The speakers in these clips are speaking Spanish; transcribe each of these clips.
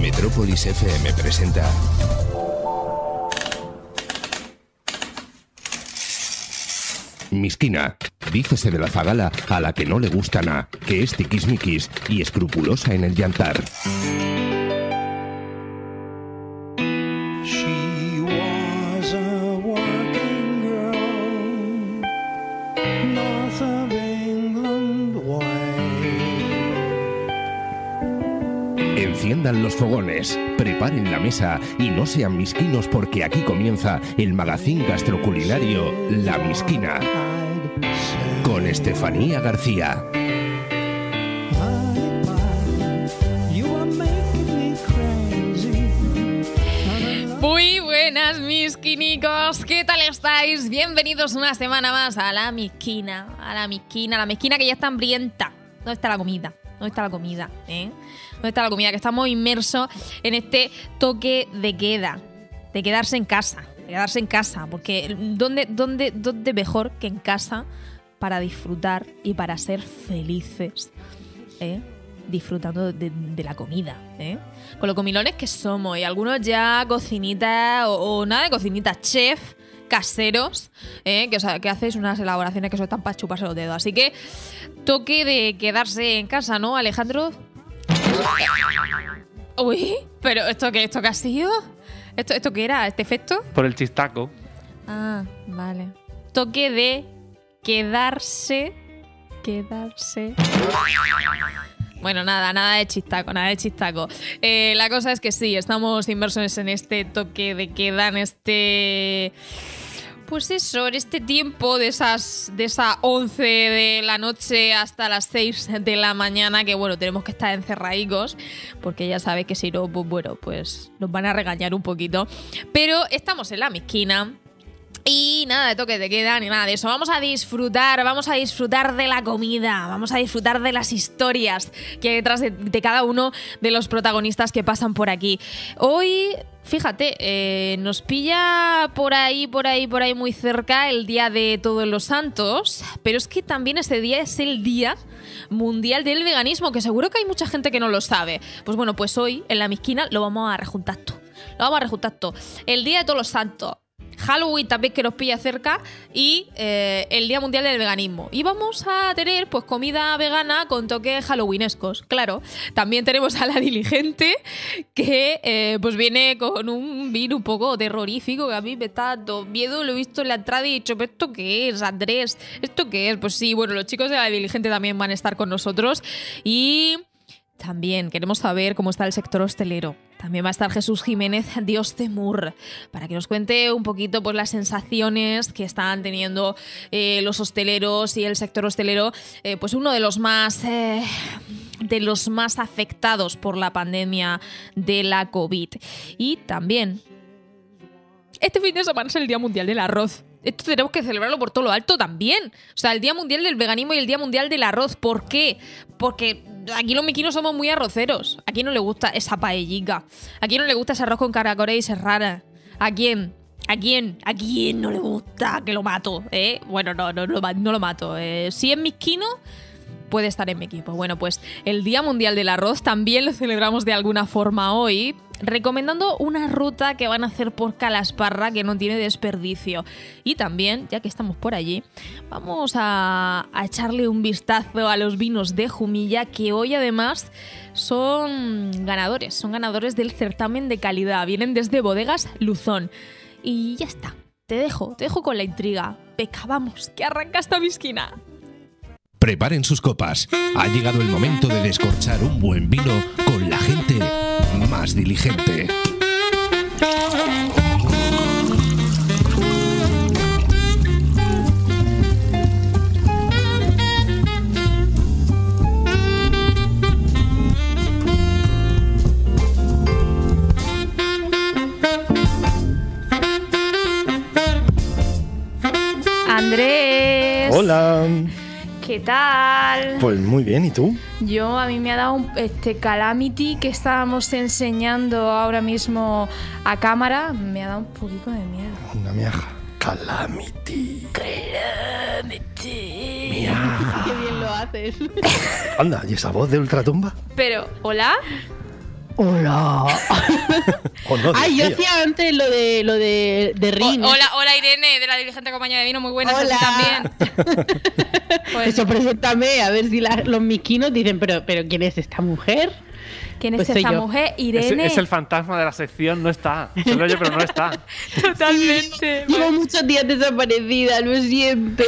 Metrópolis FM presenta Misquina. Dícese de la zagala a la que no le gusta nada, que es tiquismiquis y escrupulosa en el llantar. los fogones, preparen la mesa y no sean misquinos porque aquí comienza el magazín gastroculinario La Misquina con Estefanía García. Muy buenas misquinicos, ¿qué tal estáis? Bienvenidos una semana más a la misquina, a la misquina, a la misquina que ya está hambrienta. ¿Dónde está la comida? ¿Dónde está la comida? Eh? ¿Dónde está la comida? Que estamos inmersos en este toque de queda, de quedarse en casa, de quedarse en casa, porque ¿dónde, dónde, dónde mejor que en casa para disfrutar y para ser felices? ¿eh? disfrutando de, la comida. ¿eh? Con los comilones que somos y algunos ya cocinitas o, nada de cocinitas chef, caseros, eh, que, o que, hacéis unas elaboraciones que son tan para chuparse los dedos. Así que toque de quedarse en casa, ¿no, Alejandro? Uy, pero ¿esto qué, esto qué ha sido? ¿Esto, ¿Esto qué era? ¿Este efecto? Por el chistaco. Ah, vale. Toque de quedarse. Quedarse. Bueno, nada, nada de chistaco, nada de chistaco. Eh, la cosa es que sí, estamos inmersos en este toque de que dan este... Pues eso, en este tiempo de esas de esa 11 de la noche hasta las 6 de la mañana, que bueno, tenemos que estar encerradicos, porque ya sabe que si no, pues bueno, pues nos van a regañar un poquito. Pero estamos en la mezquina, y nada de toque de queda ni nada de eso. Vamos a disfrutar, vamos a disfrutar de la comida, vamos a disfrutar de las historias que hay detrás de, cada uno de los protagonistas que pasan por aquí. Hoy Fíjate, eh, nos pilla por ahí, por ahí, por ahí muy cerca el Día de Todos los Santos, pero es que también ese día es el Día Mundial del Veganismo, que seguro que hay mucha gente que no lo sabe. Pues bueno, pues hoy en la mezquina lo vamos a rejuntar todo. Lo vamos a rejuntar todo. El Día de Todos los Santos. Halloween también que nos pilla cerca y eh, el Día Mundial del Veganismo. Y vamos a tener pues comida vegana con toques halloweenescos, claro. También tenemos a la diligente que eh, pues viene con un vino un poco terrorífico que a mí me está dando miedo. Lo he visto en la entrada y he dicho, ¿pero esto qué es, Andrés? ¿Esto qué es? Pues sí, bueno, los chicos de la diligente también van a estar con nosotros y también queremos saber cómo está el sector hostelero. También va a estar Jesús Jiménez de Temur para que nos cuente un poquito pues, las sensaciones que están teniendo eh, los hosteleros y el sector hostelero, eh, pues uno de los más eh, de los más afectados por la pandemia de la COVID. Y también este fin de semana es el Día Mundial del Arroz. Esto tenemos que celebrarlo por todo lo alto también. O sea, el Día Mundial del Veganismo y el Día Mundial del Arroz. ¿Por qué? Porque aquí los miquinos somos muy arroceros. ¿A quién no le gusta esa paellica? ¿A quién no le gusta ese arroz con caracoles y serrana? ¿A quién? ¿A quién? ¿A quién no le gusta que lo mato? ¿Eh? Bueno, no, no, lo mato. Eh, si es misquino, puede estar en mi equipo. Bueno, pues el Día Mundial del Arroz también lo celebramos de alguna forma hoy, recomendando una ruta que van a hacer por Calasparra que no tiene desperdicio. Y también, ya que estamos por allí, vamos a, echarle un vistazo a los vinos de Jumilla que hoy además son ganadores, son ganadores del certamen de calidad. Vienen desde Bodegas Luzón. Y ya está, te dejo, te dejo con la intriga. Peca, vamos, que arranca esta misquina. Preparen sus copas. Ha llegado el momento de descorchar un buen vino con la gente más diligente. Andrés. Hola. ¿Qué tal? Pues muy bien, ¿y tú? Yo, a mí me ha dado un, este Calamity que estábamos enseñando ahora mismo a cámara, me ha dado un poquito de miedo. Una miaja. Calamity. Calamity. Miaja. Qué bien lo haces. Anda, ¿y esa voz de ultratumba? Pero, ¿hola? hola. Ay, yo hacía antes lo de lo de, de hola, hola Irene, de la dirigente compañía de vino, muy buena. Hola. También. Eso, preséntame, a ver si los miquinos dicen, pero, pero ¿quién es esta mujer? ¿Quién es pues esta mujer? Irene. Es, el fantasma de la sección, no está. Se lo oye, pero no está. Totalmente. llevo pues. muchos días desaparecida, lo siento.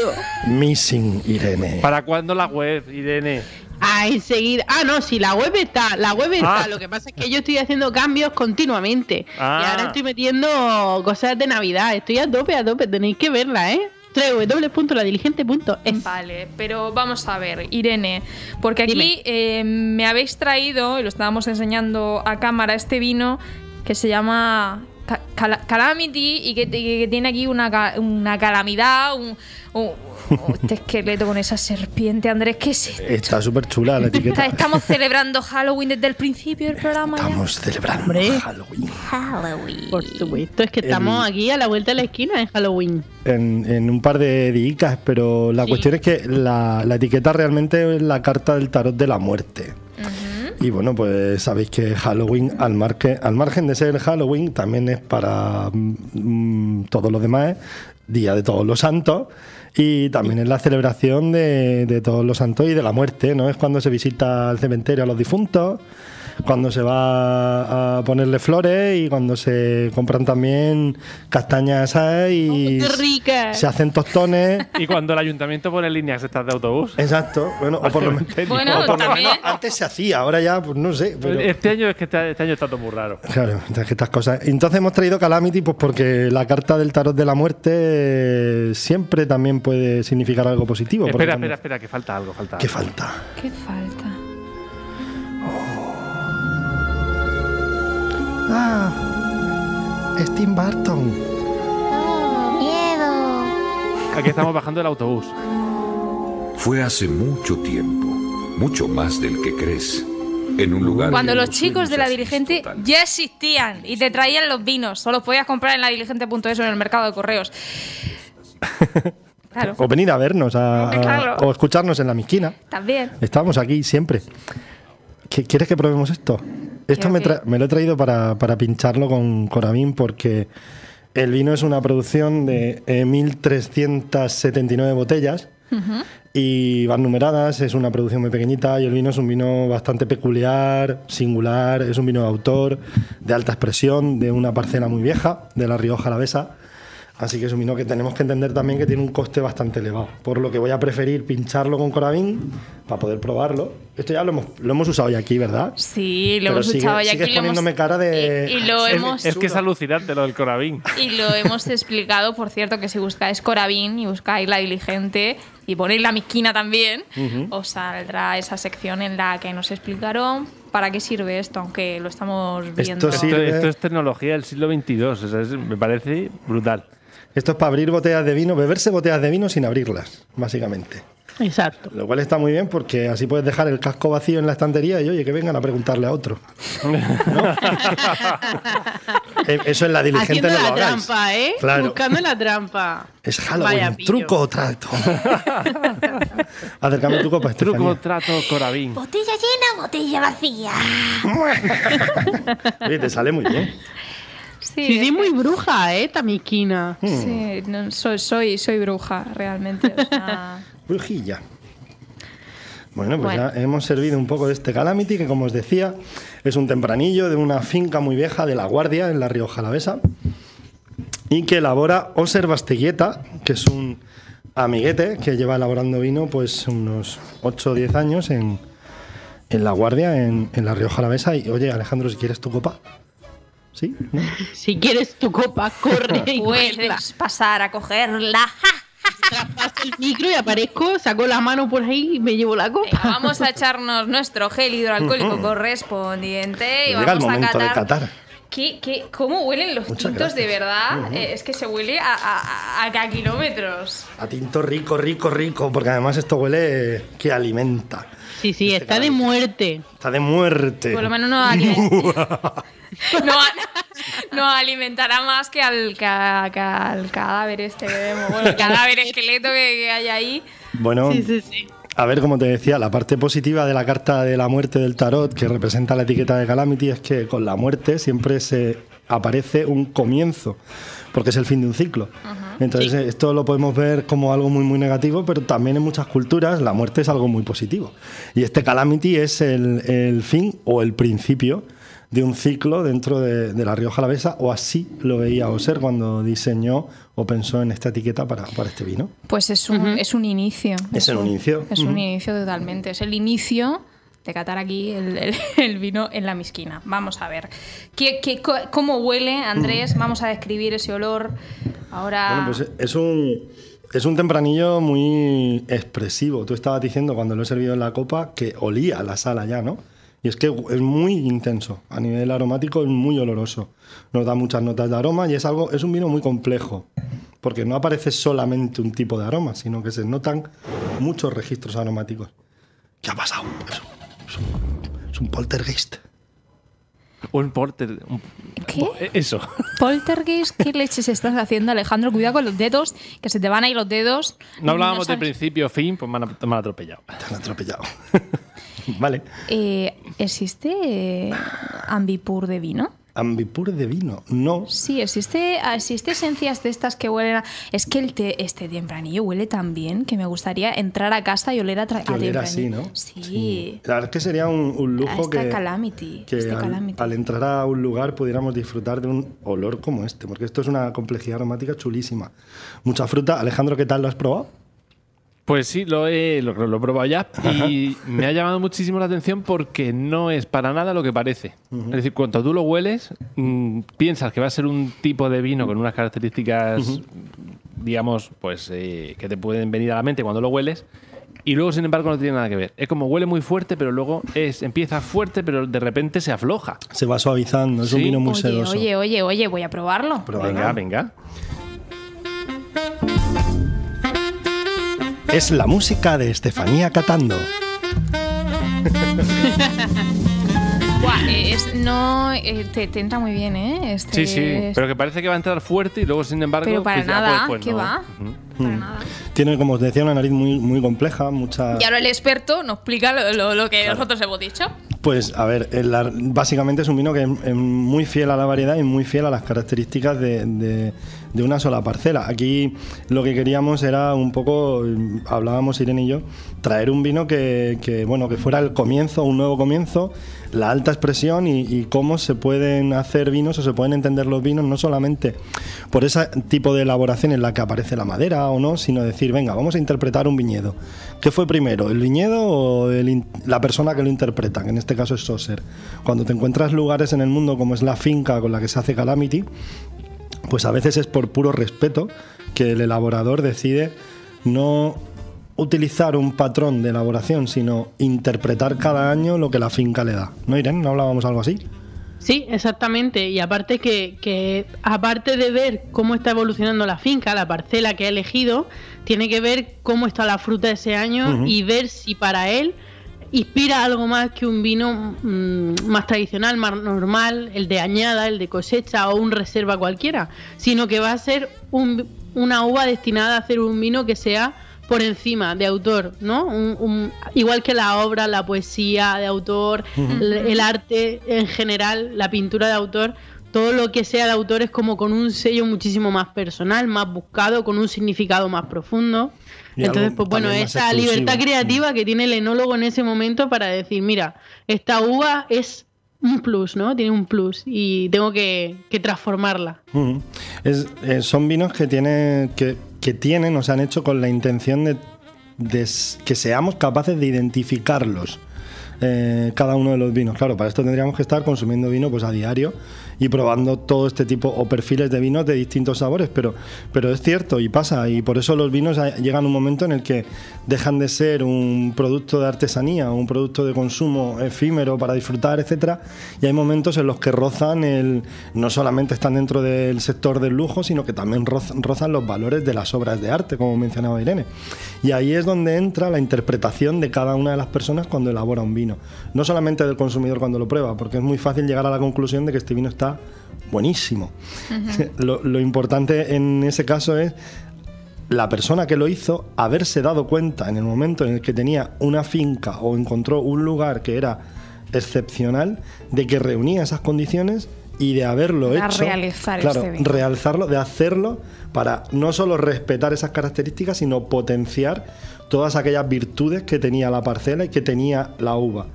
Missing Irene. ¿Para cuándo la web, Irene? Ah, enseguida. Ah, no, sí, la web está, la web está. Ah. Lo que pasa es que yo estoy haciendo cambios continuamente. Y ah. ahora estoy metiendo cosas de Navidad. Estoy a tope, a tope. Tenéis que verla, ¿eh? www.ladiligente.es Vale, pero vamos a ver, Irene, porque aquí eh, me habéis traído, y lo estábamos enseñando a cámara, este vino que se llama Calamity y que, tiene aquí una, calamidad, un este esqueleto con esa serpiente, Andrés, ¿qué es esto? Está súper chula la etiqueta. Estamos celebrando Halloween desde el principio del programa. Estamos celebrando Halloween. Halloween. Por supuesto, es que estamos aquí a la vuelta de la esquina en Halloween. En, un par de días, pero la cuestión es que la, etiqueta realmente es la carta del tarot de la muerte. Y bueno, pues sabéis que Halloween, al, margen de ser Halloween, también es para mm, mm, todos los demás, Día de Todos los Santos. Y también es la celebración de, de, todos los santos y de la muerte, ¿no? Es cuando se visita el cementerio a los difuntos cuando se va a ponerle flores y cuando se compran también castañas y oh, se hacen tostones. Y cuando el ayuntamiento pone líneas estas de autobús. Exacto, bueno, o por lo, antes se hacía, ahora ya, pues no sé. Este año es que este, año está todo muy raro. Claro, estas cosas. Entonces hemos traído Calamity pues porque la carta del tarot de la muerte siempre también puede significar algo positivo. Espera, espera, espera, que falta algo, falta. ¿Qué falta? ¿Qué falta? ¡Ah! Es Tim oh, miedo! Aquí estamos bajando el autobús. Fue hace mucho tiempo, mucho más del que crees. En un lugar Cuando los chicos de la Dirigente ya existían y te traían los vinos, Solo podías comprar en la punto o en el mercado de correos. O venir a vernos o escucharnos en la miquina. También. Estamos aquí siempre. ¿Quieres que probemos esto? Esto me, lo he traído para, pincharlo con Coramín porque el vino es una producción de 1.379 eh, botellas. Y van numeradas, es una producción muy pequeñita y el vino es un vino bastante peculiar, singular, es un vino de autor, de alta expresión, de una parcela muy vieja, de la Rioja Alavesa. Así que es un mino que tenemos que entender también que tiene un coste bastante elevado. Por lo que voy a preferir pincharlo con corabín para poder probarlo. Esto ya lo hemos, lo hemos usado ya aquí, ¿verdad? Sí, lo hemos usado ya aquí. poniéndome hemos... cara de. es, es, que es alucinante lo del corabín. Y lo hemos explicado, por cierto, que si buscáis corabín y buscáis la diligente y ponéis la miquina también, os saldrá esa sección en la que nos explicaron para qué sirve esto, aunque lo estamos viendo. Esto, es tecnología del siglo XXII, me parece brutal. Esto es para abrir botellas de vino, beberse botellas de vino sin abrirlas, básicamente. Exacto. Lo cual está muy bien porque así puedes dejar el casco vacío en la estantería y oye, que vengan a preguntarle a otro. Eh, eso es la diligente de la trampa, ¿eh? Buscando la trampa. Es Halloween. truco o trato. Acercame tu copa Truco o trato, Corabín. Botella llena, botella vacía. te sale muy bien. Sí, sí, muy bruja, ¿eh? Tamiquina. Hmm. Sí, soy, soy, soy, bruja, realmente. Brujilla. Bueno, pues ya hemos servido un poco de este Calamity, que como os decía, es un tempranillo de una finca muy vieja de La Guardia, en la Rioja Alavesa, y que elabora Oser Bastilleta, que es un amiguete que lleva elaborando vino pues unos 8 o 10 años en, La Guardia, en, la Rioja Alavesa. Y oye, Alejandro, si quieres tu copa. Si quieres tu copa, corre y puedes pasar a cogerla. Traspaso el micro y aparezco, saco la mano por ahí y me llevo la copa. vamos a echarnos nuestro gel hidroalcohólico mm. correspondiente y vamos a catar. cómo huelen los tintos de verdad? Eh, es que se huele a, a, a, kilómetros. A tinto rico, rico, rico, porque además esto huele que alimenta. Sí, sí, este está de muerte. Está de muerte. Por lo menos no alimenta. No, alimentará más que al, al cadáver este cadáver esqueleto que, hay ahí. Bueno, A ver, como te decía, la parte positiva de la carta de la muerte del tarot que representa la etiqueta de Calamity es que con la muerte siempre se aparece un comienzo, porque es el fin de un ciclo. Entonces, esto lo podemos ver como algo muy, muy negativo, pero también en muchas culturas la muerte es algo muy positivo. Y este Calamity es el, el fin o el principio de un ciclo dentro de, la Rioja Alavesa, o así lo veía Oser cuando diseñó o pensó en esta etiqueta para, este vino. Pues es un, es un inicio. Es, el un, inicio. Es un inicio totalmente. Es el inicio de catar aquí el, vino en la misquina. Vamos a ver. ¿Qué, qué, cómo huele, Andrés? Vamos a describir ese olor. Ahora. Pues es un. Es un tempranillo muy expresivo. Tú estabas diciendo cuando lo he servido en la copa que olía la sala ya, ¿no? Y es que es muy intenso. A nivel aromático es muy oloroso. Nos da muchas notas de aroma y es algo, es un vino muy complejo. Porque no aparece solamente un tipo de aroma, sino que se notan muchos registros aromáticos. ¿Qué ha pasado? Es un, es un poltergeist. Un porter. ¿Qué? Eh, eso. ¿Poltergeist? ¿Qué leches estás haciendo, Alejandro? Cuidado con los dedos, que se te van a ir los dedos. No hablábamos del de principio, fin, pues me han, me han atropellado. Te han atropellado. vale. Eh, ¿Existe eh, ambipur de vino? Ambipur de vino, no. Sí, existe, ah, existe esencias de estas que huelen a... Es que el té, este tempranillo huele tan bien que me gustaría entrar a casa y oler a, través así, ¿no? Sí. La verdad es que sería un, lujo que... Este calamity. al, entrar a un lugar pudiéramos disfrutar de un olor como este, porque esto es una complejidad aromática chulísima. Mucha fruta. Alejandro, ¿qué tal? ¿Lo has probado? Pues sí, lo he, lo, probado ya y me ha llamado muchísimo la atención porque no es para nada lo que parece. Es decir, cuando tú lo hueles, mm, piensas que va a ser un tipo de vino con unas características, digamos, pues eh, que te pueden venir a la mente cuando lo hueles. Y luego, sin embargo, no tiene nada que ver. Es como huele muy fuerte, pero luego es empieza fuerte, pero de repente se afloja. Se va suavizando, es un vino muy oye, Oye, oye, oye, voy a probarlo. venga. venga. es la música de Estefanía Catando. Buah, eh, no, eh, te, entra muy bien, ¿eh? Este sí, sí, pero que parece que va a entrar fuerte y luego, sin embargo, pero para pues nada, pues ¿qué va? Hmm. Tiene, como os decía, una nariz muy, compleja, mucha... Y ahora el experto nos explica lo, que nosotros hemos dicho. Pues, a ver, eh, básicamente es un vino que es, muy fiel a la variedad y muy fiel a las características de de una sola parcela. Aquí lo que queríamos era un poco, mm, hablábamos Irene y yo, traer un vino que, bueno, que fuera el comienzo, un nuevo comienzo, la alta expresión y, cómo se pueden hacer vinos o se pueden entender los vinos, no solamente por ese tipo de elaboración en la que aparece la madera o no, sino decir, venga, vamos a interpretar un viñedo. ¿Qué fue primero, el viñedo o la persona que lo interpreta? Que en este caso es Saucer. Cuando te encuentras lugares en el mundo como es la finca con la que se hace Calamity, pues a veces es por puro respeto que el elaborador decide no utilizar un patrón de elaboración, sino interpretar cada año lo que la finca le da. ¿No, Irene? ¿No hablábamos algo así? Sí, exactamente. Y aparte que, aparte de ver cómo está evolucionando la finca, la parcela que ha elegido, tiene que ver cómo está la fruta ese año y ver si para él inspira algo más que un vino mm, más tradicional, más normal, el de añada, el de cosecha o un reserva cualquiera, sino que va a ser una uva destinada a hacer un vino que sea por encima de autor, ¿no? igual que la obra, la poesía de autor, el, arte en general, la pintura de autor, todo lo que sea de es como con un sello muchísimo más personal, más buscado, con un significado más profundo. Entonces, pues bueno, esa libertad mm. creativa que tiene el enólogo en ese momento para decir, mira, esta uva es un plus, ¿no? Tiene un plus y tengo que, transformarla. Mm. Eh, son vinos que, tienen que, que tienen, nos han hecho con la intención de, que seamos capaces de identificarlos. Eh, cada uno de los vinos. Claro, para esto tendríamos que estar consumiendo vino pues a diario y probando todo este tipo o perfiles de vinos de distintos sabores, pero, pero es cierto y pasa, y por eso los vinos llegan a un momento en el que dejan de ser un producto de artesanía, un producto de consumo efímero para disfrutar, etcétera, y hay momentos en los que rozan el, no solamente están dentro del sector del lujo, sino que también rozan los valores de las obras de arte, como mencionaba Irene. Y ahí es donde entra la interpretación de cada una de las personas cuando elabora un vino, no solamente del consumidor cuando lo prueba, porque es muy fácil llegar a la conclusión de que este vino está buenísimo. lo, importante en ese caso es la persona que lo hizo haberse dado cuenta en el momento en el que tenía una finca o encontró un lugar que era excepcional de que reunía esas condiciones y de haberlo hecho, claro, este realzarlo, de hacerlo para no solo respetar esas características, sino potenciar todas aquellas virtudes que tenía la parcela y que tenía la uva,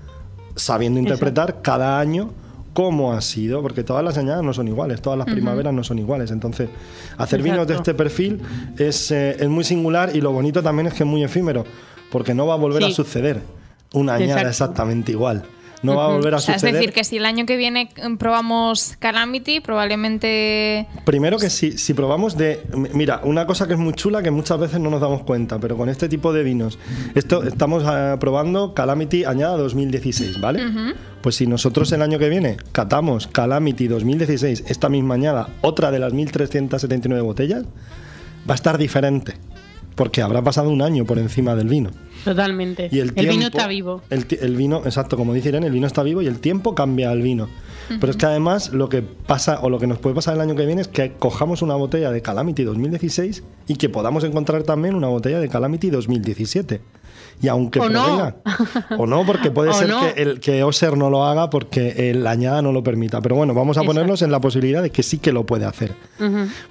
sabiendo interpretar cada año cómo ha sido, porque todas las añadas no son iguales, todas las primaveras no son iguales. Entonces, hacer vinos de este perfil eh, es, muy singular y lo bonito también es que es muy efímero, porque no va a volver a suceder una añada exactamente igual no va a volver a suceder. es decir, que si el año que viene mm, probamos Calamity, probablemente... Primero que si, si probamos de... Mira, una cosa que es muy chula que muchas veces no nos damos cuenta, pero con este tipo de vinos, esto estamos ah, probando Calamity añada 2016, ¿vale? Pues si nosotros el año que viene catamos Calamity 2016, esta misma añada, otra de las 1.379 botellas, va a estar diferente porque habrá pasado un año por encima del vino. Totalmente. Y el, vino está vivo. El, vino, exacto, como dice Irene, el vino está vivo y el tiempo cambia al vino. Pero es que además lo que pasa o lo que nos puede pasar el año que viene es que cojamos una botella de Calamity 2016 y que podamos encontrar también una botella de Calamity 2017. Y aunque o no. o no, porque puede ser que, el, que Oser no lo haga porque el añada no lo permita. Pero bueno, vamos a ponernos en la posibilidad de que sí que lo puede hacer.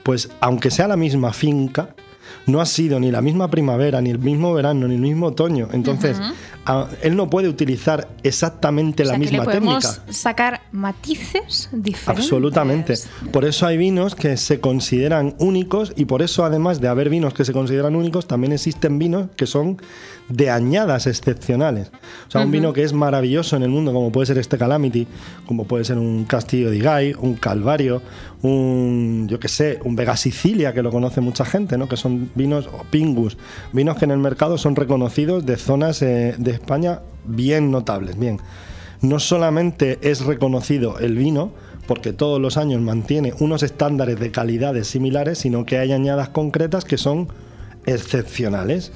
Pues aunque sea la misma finca, no ha sido ni la misma primavera, ni el mismo verano, ni el mismo otoño. Entonces, él no puede utilizar exactamente la misma podemos técnica. sacar matices diferentes. Absolutamente. Por eso hay vinos que se consideran únicos y por eso, además de haber vinos que se consideran únicos, también existen vinos que son de añadas excepcionales. O sea, un vino que es maravilloso en el mundo, como puede ser este Calamity, como puede ser un Castillo de Gai, un Calvario, un, yo qué sé, un Vega Sicilia, que lo conoce mucha gente, ¿no? Que son vinos, o Pingus, vinos que en el mercado son reconocidos de zonas eh, de España bien notables, bien. No solamente es reconocido el vino, porque todos los años mantiene unos estándares de calidades similares, sino que hay añadas concretas que son excepcionales.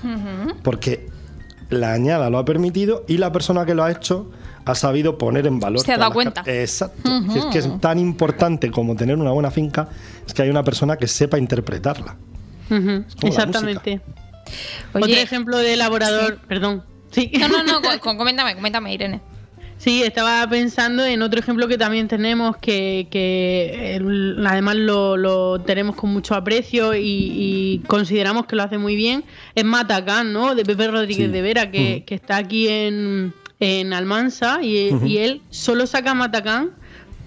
Porque la añada lo ha permitido y la persona que lo ha hecho ha sabido poner en valor. Se ha cuenta. Exacto. es que es tan importante como tener una buena finca, es que hay una persona que sepa interpretarla. Exactamente. Otro ejemplo de elaborador, perdón. No, no, no, coméntame, coméntame, Irene. Sí, estaba pensando en otro ejemplo que también tenemos, que, que además lo, tenemos con mucho aprecio y, consideramos que lo hace muy bien, es Matacán, ¿no? De Pepe Rodríguez de Vera, que, está aquí en, en Almansa y, y él solo saca Matacán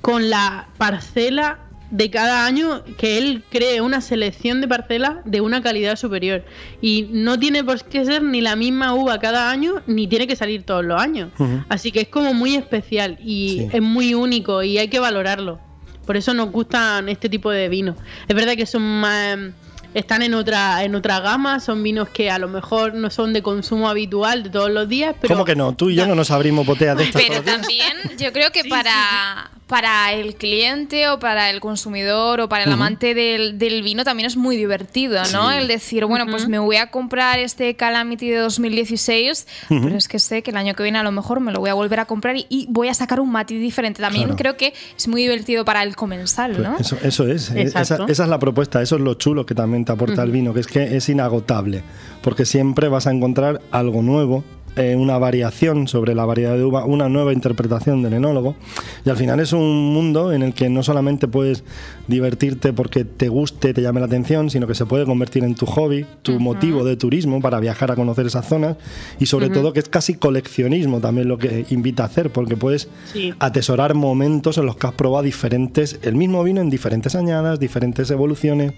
con la parcela de cada año que él cree una selección de parcelas de una calidad superior. Y no tiene por qué ser ni la misma uva cada año, ni tiene que salir todos los años. Así que es como muy especial y es muy único y hay que valorarlo. Por eso nos gustan este tipo de vinos. Es verdad que son están en otra en otra gama, son vinos que a lo mejor no son de consumo habitual de todos los días, pero ¿Cómo que no? Tú y yo no nos abrimos botellas de estas Pero también yo creo que para para el cliente o para el consumidor o para el amante del, vino también es muy divertido, ¿no? El decir, bueno, pues me voy a comprar este Calamity de 2016, pero es que sé que el año que viene a lo mejor me lo voy a volver a comprar y, voy a sacar un matiz diferente. También creo que es muy divertido para el comensal, ¿no? eso, es, eh, esa, esa, es la propuesta, eso es lo chulo que también te aporta el vino, que es que es inagotable, porque siempre vas a encontrar algo nuevo eh, una variación sobre la variedad de uva, una nueva interpretación del enólogo. Y al final es un mundo en el que no solamente puedes divertirte porque te guste, te llame la atención, sino que se puede convertir en tu hobby, tu motivo de turismo para viajar a conocer esas zonas y sobre todo que es casi coleccionismo también lo que invita a hacer porque puedes atesorar momentos en los que has probado diferentes, el mismo vino en diferentes añadas, diferentes evoluciones.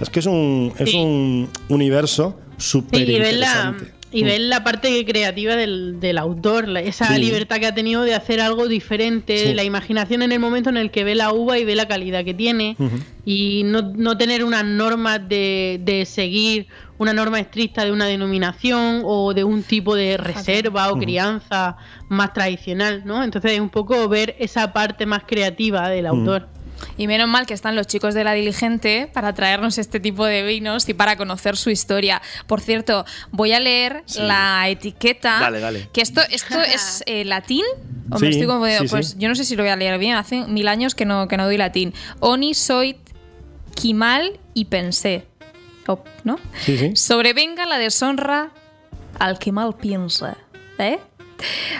es que es un, es un universo súper interesante. Y mm. ver la parte creativa del, autor, esa libertad que ha tenido de hacer algo diferente, la imaginación en el momento en el que ve la uva y ve la calidad que tiene, y no, no, tener unas normas de, de, seguir, una norma estricta de una denominación o de un tipo de reserva o crianza más tradicional, ¿no? Entonces es un poco ver esa parte más creativa del autor. Y menos mal que están los chicos de la diligente para traernos este tipo de vinos y para conocer su historia. Por cierto, voy a leer la etiqueta. Dale, dale. Que esto, esto es eh, latín. pues yo no sé si lo voy a leer bien. Hace mil años que no, que no doy latín. Oni soit quimal y pensé. Oh, ¿No? Sobrevenga la deshonra al que mal piensa. ¿Eh?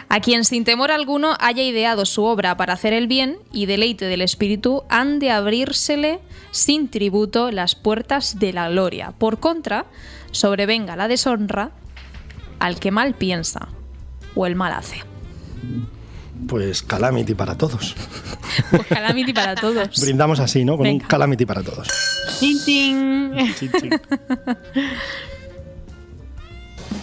A quien sin temor alguno haya ideado su obra para hacer el bien y deleite del espíritu, han de abrírsele sin tributo las puertas de la gloria. Por contra, sobrevenga la deshonra al que mal piensa o el mal hace. Pues calamity para todos. Pues calamity para todos. Brindamos así, ¿no? Con un calamity para todos.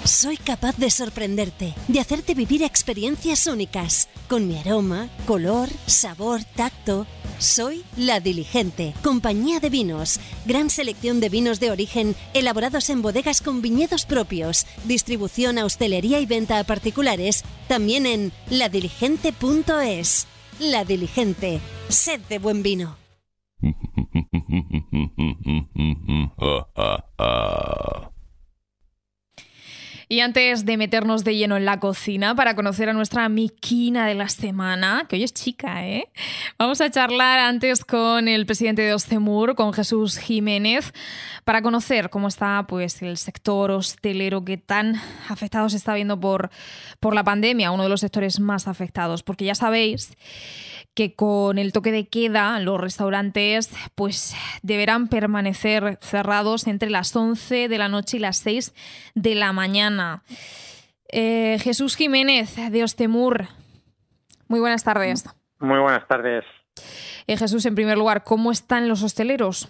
Soy capaz de sorprenderte, de hacerte vivir experiencias únicas, con mi aroma, color, sabor, tacto. Soy La Diligente, compañía de vinos, gran selección de vinos de origen elaborados en bodegas con viñedos propios, distribución a hostelería y venta a particulares, también en ladiligente.es. La Diligente, sed de buen vino. Y antes de meternos de lleno en la cocina para conocer a nuestra miquina de la semana, que hoy es chica, ¿eh? Vamos a charlar antes con el presidente de Ostemur, con Jesús Jiménez, para conocer cómo está pues, el sector hostelero que tan afectado se está viendo por, por la pandemia, uno de los sectores más afectados, porque ya sabéis que con el toque de queda los restaurantes pues deberán permanecer cerrados entre las 11 de la noche y las 6 de la mañana. Eh, Jesús Jiménez de Ostemur, muy buenas tardes. Muy buenas tardes. Eh, Jesús, en primer lugar, ¿cómo están los hosteleros?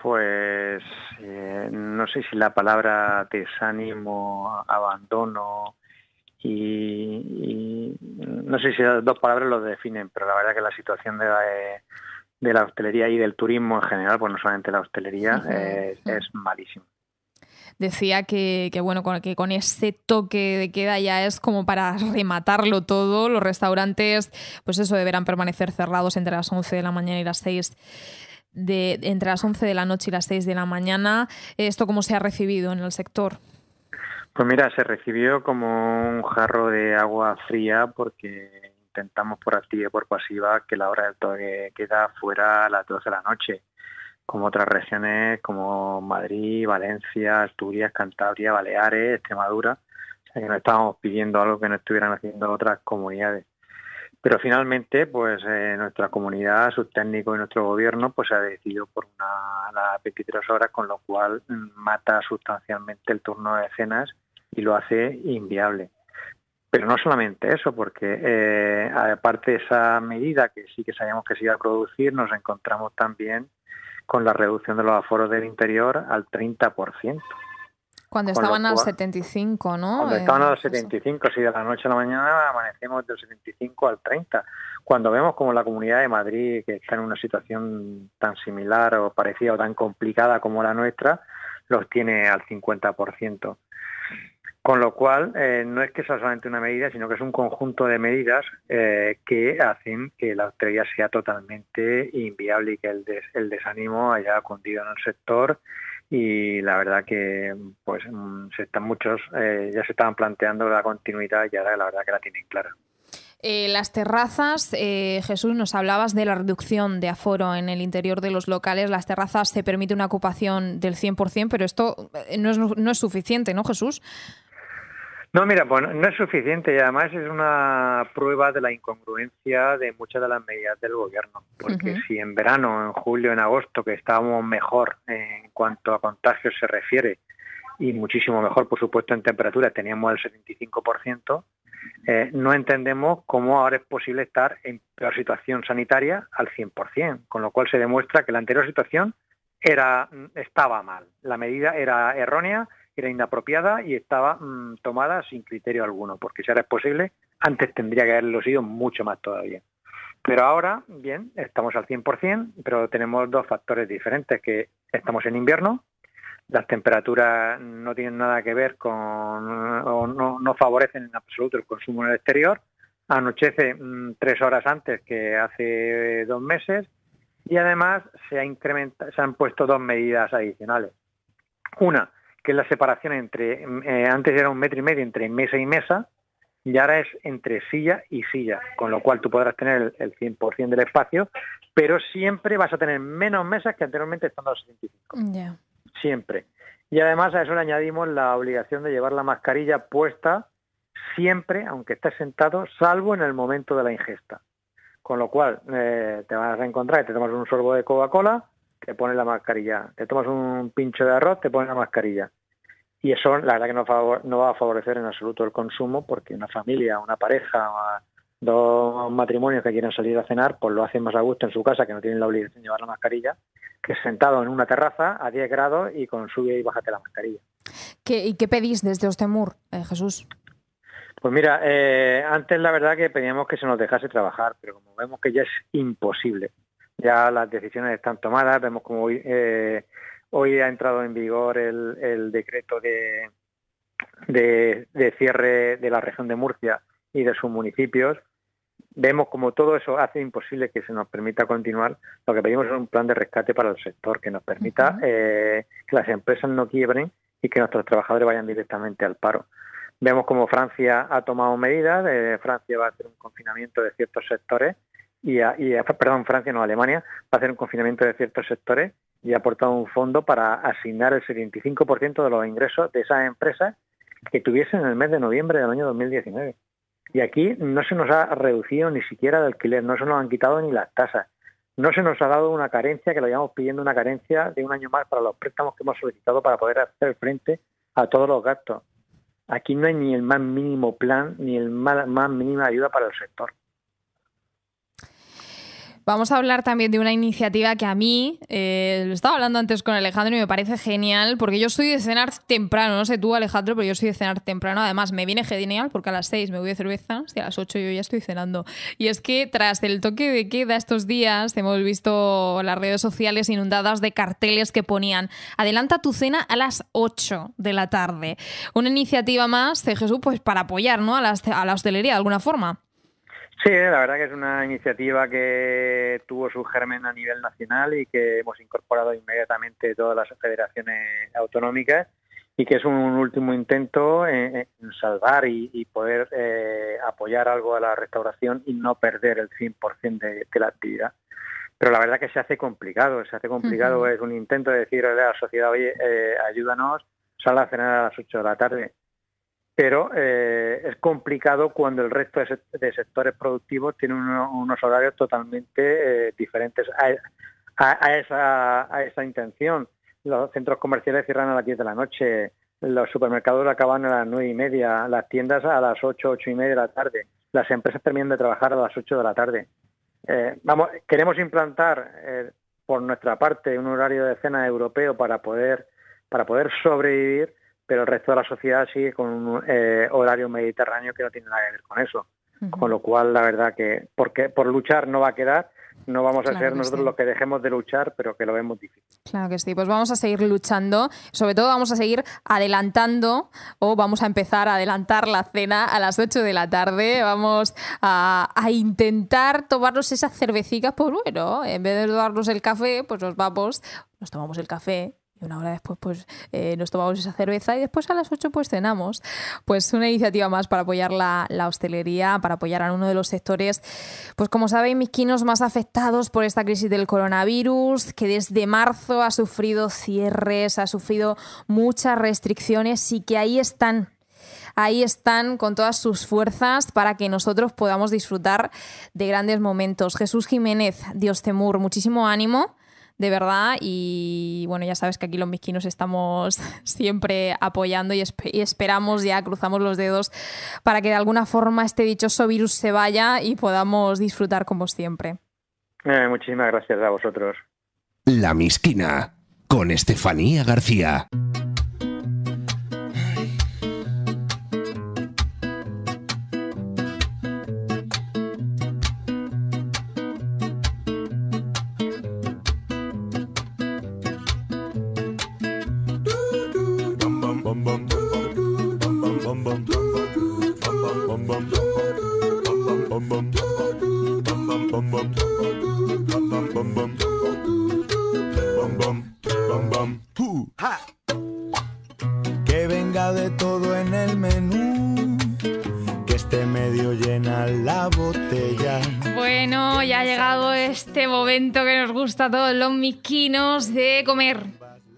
Pues eh, no sé si la palabra desánimo, abandono y no sé si dos palabras lo definen, pero la verdad que la situación de la, eh, hostelería y del turismo en general, pues no solamente la hostelería, eh, es, malísima decía que, bueno, con, que con ese toque de queda ya es como para rematarlo todo. Los restaurantes, pues eso, deberán permanecer cerrados entre las 11 de la mañana y las 6 de, entre las 11 de la noche y las 6 de la mañana. ¿Esto cómo se ha recibido en el sector? Pues mira, se recibió como un jarro de agua fría porque intentamos por activa y por pasiva que la hora del toque queda fuera a las 12 de la noche, como otras regiones como Madrid, Valencia, Asturias, Cantabria, Baleares, Extremadura, o que nos estábamos pidiendo algo que no estuvieran haciendo otras comunidades. Pero finalmente, pues eh, nuestra comunidad, sus técnicos y nuestro gobierno, pues ha decidido por una, las 23 horas, con lo cual mm, mata sustancialmente el turno de cenas y lo hace inviable. Pero no solamente eso, porque eh, aparte de esa medida que sí que sabíamos que se iba a producir, nos encontramos también con la reducción de los aforos del interior al 30%. Cuando estaban al 75, ¿no? Cuando eh, estaban al 75, si de la noche a la mañana amanecemos del 75 al 30. Cuando vemos como la Comunidad de Madrid, que está en una situación tan similar o parecida o tan complicada como la nuestra, los tiene al 50%. Con lo cual, eh, no es que sea solamente una medida, sino que es un conjunto de medidas eh, que hacen que la hostelería sea totalmente inviable y que el, desánimo haya cundido en el sector. Y la verdad que pues mm, se están muchos, eh, ya se estaban planteando la continuidad y ahora la verdad que la tienen clara. las terrazas, Jesús, nos hablabas de la reducción de aforo en el interior de los locales. Las terrazas se permite una ocupación del 100%, pero esto no no es suficiente, ¿no, Jesús? No, mira, pues no es suficiente y además es una prueba de la incongruencia de muchas de las medidas del gobierno, porque si en verano, en julio, en agosto, que estábamos mejor en cuanto a contagios se refiere, y muchísimo mejor, por supuesto, en temperatura, teníamos el 75%, eh, no entendemos cómo ahora es posible estar en peor situación sanitaria al 100%, con lo cual se demuestra que la anterior situación era, estaba mal, la medida era errónea era inapropiada y estaba mm, tomada sin criterio alguno, porque si ahora es posible, antes tendría que haberlo sido mucho más todavía. Pero ahora, bien, estamos al 100%, pero tenemos dos factores diferentes, que estamos en invierno, las temperaturas no tienen nada que ver con, o no, favorecen en absoluto el consumo en el exterior, anochece mm, tres horas antes que hace dos meses y además se, ha se han puesto dos medidas adicionales. Una, que es la separación entre, mm, eh, antes era un metro y medio entre mesa y mesa, y ahora es entre silla y silla, con lo cual tú podrás tener el, 100% del espacio, pero siempre vas a tener menos mesas que anteriormente estando a Siempre. Y además a eso le añadimos la obligación de llevar la mascarilla puesta siempre, aunque estés sentado, salvo en el momento de la ingesta. Con lo cual eh, te vas a encontrar, te tomas un sorbo de Coca-Cola, te pones la mascarilla. Te tomas un pincho de arroz, te pones la mascarilla y eso la verdad que no, va a favorecer en absoluto el consumo porque una familia, una pareja, dos matrimonios que quieren salir a cenar, pues lo hacen más a gusto en su casa, que no tienen la obligación de llevar la mascarilla, que sentado en una terraza a 10 grados y con sube y bájate la mascarilla. ¿Qué, ¿Y qué pedís desde Ostemur, eh, Jesús? Pues mira, eh, antes la verdad que pedíamos que se nos dejase trabajar, pero como vemos que ya es imposible, ya las decisiones están tomadas, vemos como eh, Hoy ha entrado en vigor el, decreto de, cierre de la región de Murcia y de sus municipios. Vemos como todo eso hace imposible que se nos permita continuar. Lo que pedimos es un plan de rescate para el sector que nos permita eh, que las empresas no quiebren y que nuestros trabajadores vayan directamente al paro. Vemos como Francia ha tomado medidas. Eh, Francia va a hacer un confinamiento de ciertos sectores y, a, perdón, Francia, no Alemania, va a hacer un confinamiento de ciertos sectores y ha aportado un fondo para asignar el 75% de los ingresos de esas empresas que tuviesen en el mes de noviembre del año 2019. Y aquí no se nos ha reducido ni siquiera el alquiler, no se nos han quitado ni las tasas, no se nos ha dado una carencia, que lo llevamos pidiendo una carencia de un año más para los préstamos que hemos solicitado para poder hacer frente a todos los gastos. Aquí no hay ni el más mínimo plan ni el más mínima ayuda para el sector. Vamos a hablar también de una iniciativa que a mí, eh, lo estaba hablando antes con Alejandro y me parece genial, porque yo soy de cenar temprano, no sé tú Alejandro, pero yo soy de cenar temprano. Además, me viene genial porque a las 6 me voy de cerveza y a las 8 yo ya estoy cenando. Y es que tras el toque de queda estos días hemos visto las redes sociales inundadas de carteles que ponían adelanta tu cena a las 8 de la tarde. Una iniciativa más de Jesús pues para apoyar ¿no? a, la, a la hostelería de alguna forma. Sí, la verdad que es una iniciativa que tuvo su germen a nivel nacional y que hemos incorporado inmediatamente todas las federaciones autonómicas y que es un último intento en, salvar y, poder eh, apoyar algo a la restauración y no perder el 100% de, de, la actividad. Pero la verdad que se hace complicado, se hace complicado, es un intento de decirle a la sociedad, oye, eh, ayúdanos, sal a cenar a las 8 de la tarde pero eh, es complicado cuando el resto de, sectores productivos tienen unos horarios totalmente eh, diferentes a, esa, intención. Los centros comerciales cierran a las 10 de la noche, los supermercados acaban a las 9 y media, las tiendas a las 8, 8 y media de la tarde, las empresas terminan de trabajar a las 8 de la tarde. Eh, vamos, queremos implantar por nuestra parte un horario de cena europeo para poder, para poder sobrevivir, pero el resto de la sociedad sigue con un eh, horario mediterráneo que no tiene nada que ver con eso. Con lo cual, la verdad que porque por luchar no va a quedar, no vamos a ser nosotros los que dejemos de luchar, pero que lo vemos difícil. Claro que sí, pues vamos a seguir luchando, sobre todo vamos a seguir adelantando o vamos a empezar a adelantar la cena a las 8 de la tarde, vamos a, intentar tomarnos esas cervecitas, por pues bueno, en vez de darnos el café, pues los vamos, nos tomamos el café, y una hora después pues eh, nos tomamos esa cerveza y después a las 8 pues cenamos. Pues una iniciativa más para apoyar la, la, hostelería, para apoyar a uno de los sectores, pues como sabéis, misquinos más afectados por esta crisis del coronavirus, que desde marzo ha sufrido cierres, ha sufrido muchas restricciones y que ahí están ahí están con todas sus fuerzas para que nosotros podamos disfrutar de grandes momentos. Jesús Jiménez, Dios Temur, muchísimo ánimo de verdad. Y bueno, ya sabes que aquí los misquinos estamos siempre apoyando y, esperamos, ya cruzamos los dedos para que de alguna forma este dichoso virus se vaya y podamos disfrutar como siempre. Eh, muchísimas gracias a vosotros. La Misquina con Estefanía García. todos los misquinos de comer.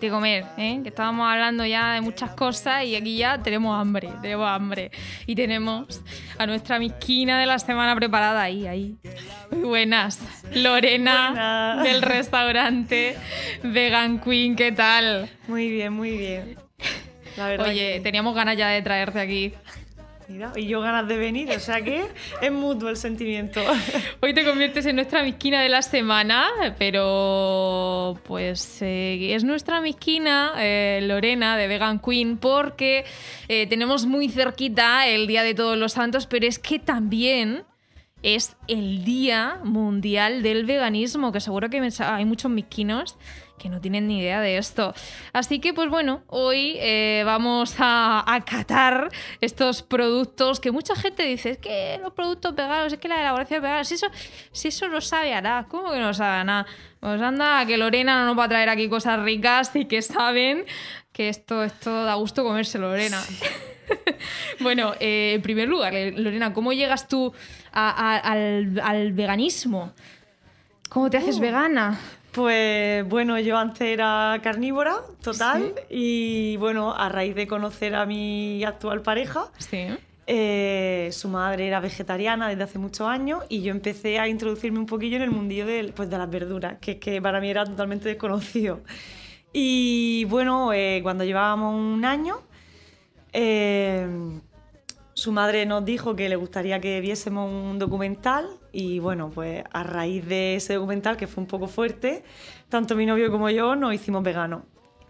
De comer, ¿eh? que estábamos hablando ya de muchas cosas y aquí ya tenemos hambre, tenemos hambre. Y tenemos a nuestra misquina de la semana preparada ahí, ahí. Muy buenas, Lorena del restaurante Vegan Queen, ¿qué tal? Muy bien, muy bien. Oye, teníamos ganas ya de traerte aquí. Y yo ganas de venir, o sea que es mutuo el sentimiento. Hoy te conviertes en nuestra misquina de la semana, pero pues eh, es nuestra misquina, eh, Lorena, de Vegan Queen, porque eh, tenemos muy cerquita el Día de Todos los Santos, pero es que también es el Día Mundial del Veganismo, que seguro que hay muchos misquinos que no tienen ni idea de esto. Así que, pues bueno, hoy eh, vamos a, acatar catar estos productos que mucha gente dice, es que los productos veganos, es que la elaboración vegana, si eso, si eso no sabe a nada, ¿cómo que no sabe a nada? Pues anda, que Lorena no nos va a traer aquí cosas ricas y que saben que esto, da gusto comérselo, Lorena. bueno, eh, en primer lugar, eh, Lorena, ¿cómo llegas tú al, veganismo? ¿Cómo te haces uh. vegana? Pues bueno, yo antes era carnívora, total, y bueno, a raíz de conocer a mi actual pareja, eh, su madre era vegetariana desde hace muchos años y yo empecé a introducirme un poquillo en el mundillo de, pues, de las verduras, que, que para mí era totalmente desconocido. Y bueno, eh, cuando llevábamos un año, eh, su madre nos dijo que le gustaría que viésemos un documental y bueno, pues a raíz de ese documental que fue un poco fuerte, tanto mi novio como yo nos hicimos veganos.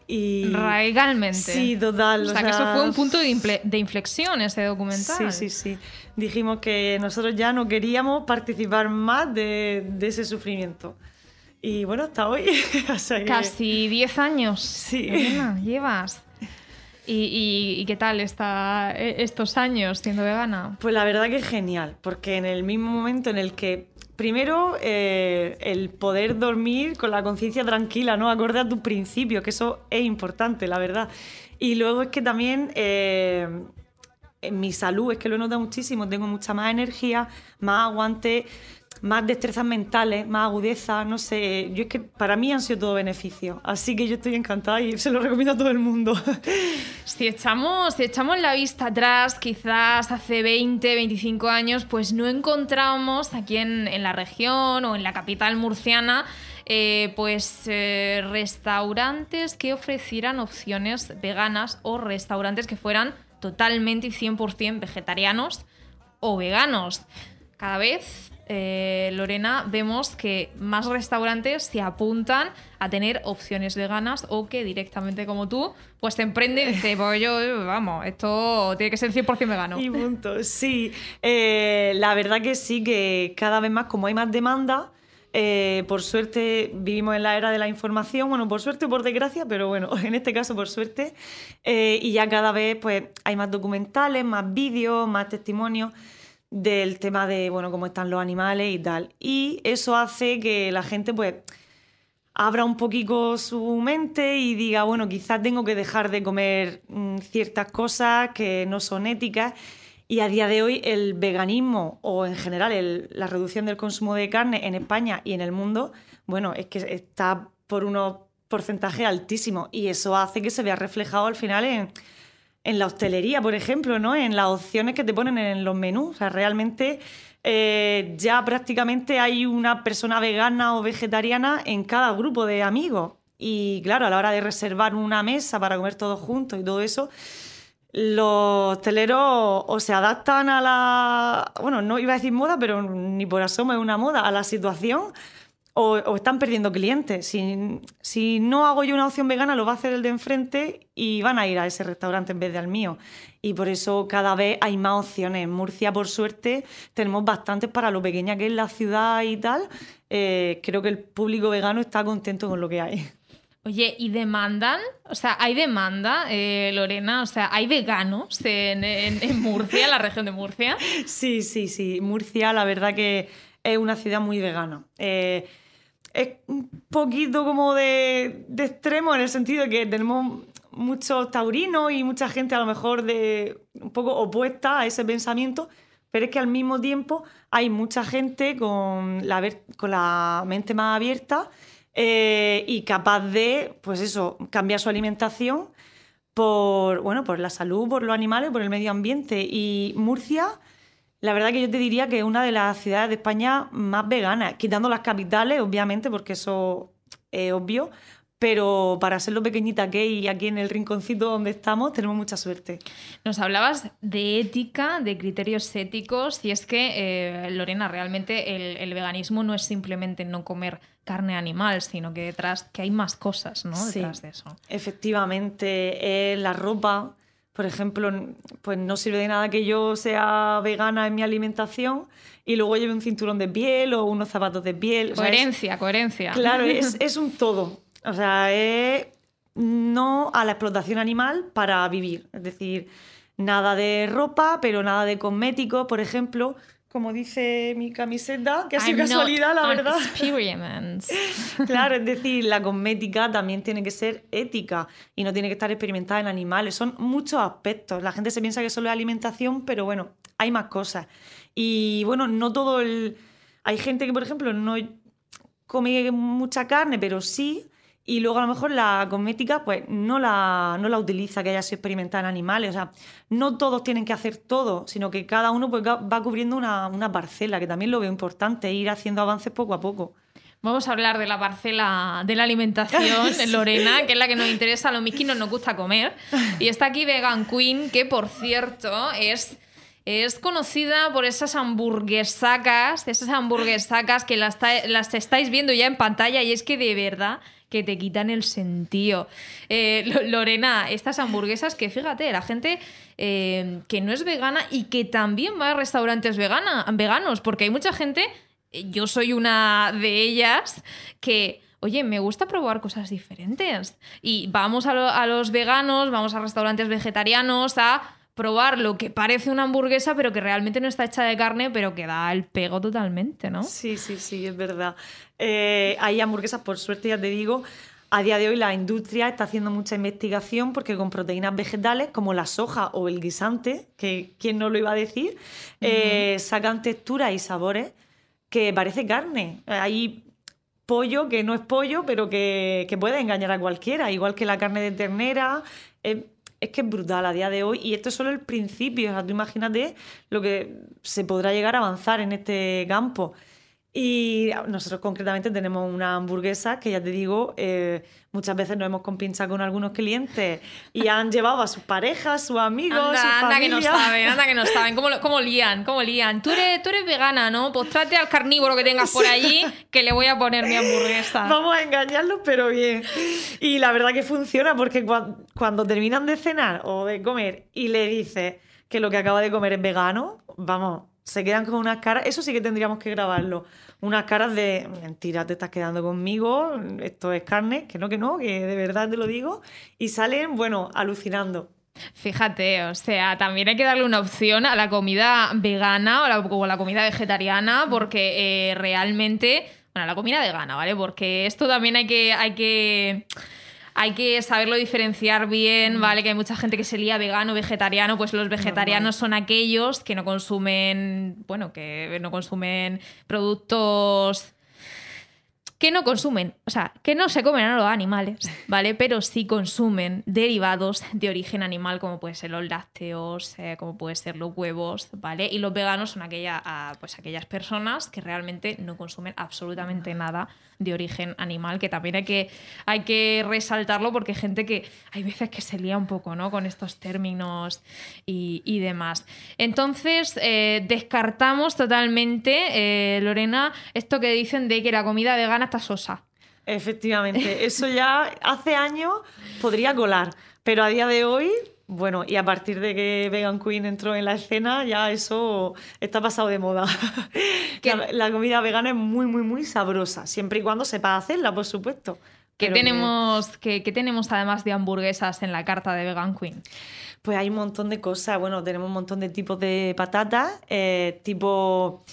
Y... Radicalmente. Sí, total. O, sea, que eso fue un punto de, inflexión ese documental. Sí, sí, sí. Dijimos que nosotros ya no queríamos participar más de, ese sufrimiento. Y bueno, hasta hoy. Casi 10 años. Sí. Llevas. ¿Y, qué tal está e, estos años siendo vegana? Pues la verdad que es genial, porque en el mismo momento en el que Primero, eh, el poder dormir con la conciencia tranquila, ¿no? Acorde a principio, que eso es importante, la verdad. Y luego es que también eh, mi salud, es que lo he notado muchísimo, tengo mucha más energía, más aguante, más destrezas mentales, más agudeza, no sé. Yo es que para mí han sido todo beneficio. Así que yo estoy encantada y se lo recomiendo a todo el mundo. Si echamos, echamos la vista atrás, quizás hace 20, 25 años, pues no encontramos aquí en, la región o en la capital murciana eh, pues eh, restaurantes que ofrecieran opciones veganas o restaurantes que fueran totalmente y 100% vegetarianos o veganos. Cada vez eh, Lorena, vemos que más restaurantes se apuntan a tener opciones veganas o que directamente como tú, pues te emprenden y dicen pues yo, vamos, esto tiene que ser 100% vegano. Y punto, sí. Eh, la verdad que sí, que cada vez más, como hay más demanda, eh, por suerte vivimos en la era de la información, bueno, por suerte o por desgracia, pero bueno, en este caso por suerte. y ya cada vez pues, hay más documentales, más vídeos, más testimonios del tema de, bueno, cómo están los animales y tal. Y eso hace que la gente, pues, abra un poquito su mente y diga, bueno, quizás tengo que dejar de comer mm, ciertas cosas que no son éticas. Y a día de hoy el veganismo o en general la reducción del consumo de carne en España y en el mundo, bueno, es que está por unos porcentajes altísimos y eso hace que se vea reflejado al final en en la hostelería, por ejemplo, ¿no? En las opciones que te ponen en los menús. O sea, realmente eh, ya prácticamente hay una persona vegana o vegetariana en cada grupo de amigos. Y claro, a la hora de reservar una mesa para comer todos juntos y todo eso, los hosteleros o se adaptan a la. Bueno, no iba a decir moda, pero ni por asomo es una moda, a la situación o, están perdiendo clientes. Si, no hago yo una opción vegana, lo va a hacer el de enfrente y van a ir a ese restaurante en vez del mío. Y por eso cada vez hay más opciones. En Murcia, por suerte, tenemos bastantes para lo pequeña que es la ciudad y tal. Eh, creo que el público vegano está contento con lo que hay. Oye, ¿y demandan? O sea, ¿hay demanda, eh, Lorena? O sea, ¿hay veganos en, Murcia, en la región de Murcia? Sí, sí, sí. Murcia, la verdad que es una ciudad muy vegana. Eh, es un poquito como de, extremo en el sentido de que tenemos muchos taurinos y mucha gente a lo mejor de un poco opuesta a ese pensamiento, pero es que al mismo tiempo hay mucha gente con la, con la mente más abierta eh, y capaz de, pues eso, cambiar su alimentación por, bueno, por la salud, por los animales, por el medio ambiente. Y Murcia la verdad que yo te diría que es una de las ciudades de España más veganas, quitando las capitales, obviamente, porque eso es obvio, pero para ser lo pequeñita que y aquí en el rinconcito donde estamos tenemos mucha suerte. Nos hablabas de ética, de criterios éticos, y es que, eh, Lorena, realmente el, veganismo no es simplemente no comer carne animal, sino que detrás que hay más cosas ¿no? detrás de eso. Efectivamente, eh, la ropa, por ejemplo, pues no sirve de nada que yo sea vegana en mi alimentación y luego lleve un cinturón de piel o unos zapatos de piel. Coherencia, coherencia. Claro, es, es, un todo. O sea, es no a la explotación animal para vivir. Es decir, nada de ropa, pero nada de cosméticos, por ejemplo, como dice mi camiseta, que ha casualidad, la verdad. claro, es decir, la cosmética también tiene que ser ética y no tiene que estar experimentada en animales. Son muchos aspectos. La gente se piensa que solo es alimentación, pero bueno, hay más cosas. Y bueno, no todo el. Hay gente que, por ejemplo, no come mucha carne, pero sí y luego a lo mejor la cosmética pues no la, no la utiliza que haya sido experimentada en animales. O sea, no todos tienen que hacer todo, sino que cada uno pues, va cubriendo una, parcela, que también lo veo importante, ir haciendo avances poco a poco. Vamos a hablar de la parcela de la alimentación, Lorena, que es la que nos interesa, a los misquinos nos gusta comer. Y está aquí Vegan Queen, que por cierto es, es conocida por esas hamburguesacas, esas hamburguesacas que las, las estáis viendo ya en pantalla, y es que de verdad que te quitan el sentido. Eh, Lorena, estas hamburguesas que fíjate, la gente eh, que no es vegana y que también va a restaurantes veganos, porque hay mucha gente, yo soy una de ellas, que oye, me gusta probar cosas diferentes. Y vamos a, los veganos, vamos a restaurantes vegetarianos, a probar lo que parece una hamburguesa, pero que realmente no está hecha de carne, pero que da el pego totalmente, ¿no? Sí, sí, sí, es verdad. Eh, hay hamburguesas, por suerte, ya te digo. A día de hoy la industria está haciendo mucha investigación porque con proteínas vegetales como la soja o el guisante, que quién no lo iba a decir, eh, sacan texturas y sabores que parece carne. Hay pollo que no es pollo, pero que, puede engañar a cualquiera, igual que la carne de ternera. Eh, es que es brutal a día de hoy y esto es solo el principio. O sea, tú imagínate lo que se podrá llegar a avanzar en este campo. Y ah, nosotros concretamente tenemos una hamburguesa que ya te digo, eh, muchas veces nos hemos compinchado con algunos clientes y han llevado a sus parejas, sus amigos, anda, su anda familia. que no saben, anda que no saben, cómo, cómo lían, cómo lían. Tú eres, tú eres vegana, ¿no? Pues trate al carnívoro que tengas por allí que le voy a poner mi hamburguesa. Vamos a engañarlo, pero bien. Y la verdad que funciona porque cuando, cuando terminan de cenar o de comer y le dices que lo que acaba de comer es vegano, vamos, se quedan con unas caras, eso sí que tendríamos que grabarlo, unas caras de mentira, te estás quedando conmigo, esto es carne, que no, que no, que de verdad te lo digo, y salen, bueno, alucinando. Fíjate, o sea, también hay que darle una opción a la comida vegana o a la comida vegetariana, porque eh, realmente, bueno, la comida vegana, ¿vale? Porque esto también hay que, hay que hay que saberlo diferenciar bien, mm. ¿vale? Que hay mucha gente que se lía vegano, vegetariano, pues los vegetarianos son aquellos que no consumen, bueno, que no consumen productos que no consumen, o sea, que no se comen a los animales, ¿vale? Pero sí consumen derivados de origen animal, como puede ser los lácteos, eh, como puede ser los huevos, ¿vale? Y los veganos son aquella, ah, pues aquellas personas que realmente no consumen absolutamente nada de origen animal, que también hay que, hay que resaltarlo porque hay gente que hay veces que se lía un poco, ¿no? Con estos términos y, demás. Entonces, eh, descartamos totalmente, eh, Lorena, esto que dicen de que la comida vegana Sosa. Efectivamente, eso ya hace años podría colar, pero a día de hoy, bueno, y a partir de que Vegan Queen entró en la escena, ya eso está pasado de moda. La, comida vegana es muy, muy, muy sabrosa, siempre y cuando sepa hacerla, por supuesto. ¿Qué tenemos, que... tenemos además de hamburguesas en la carta de Vegan Queen? Pues hay un montón de cosas, bueno, tenemos un montón de tipos de patatas, eh, tipo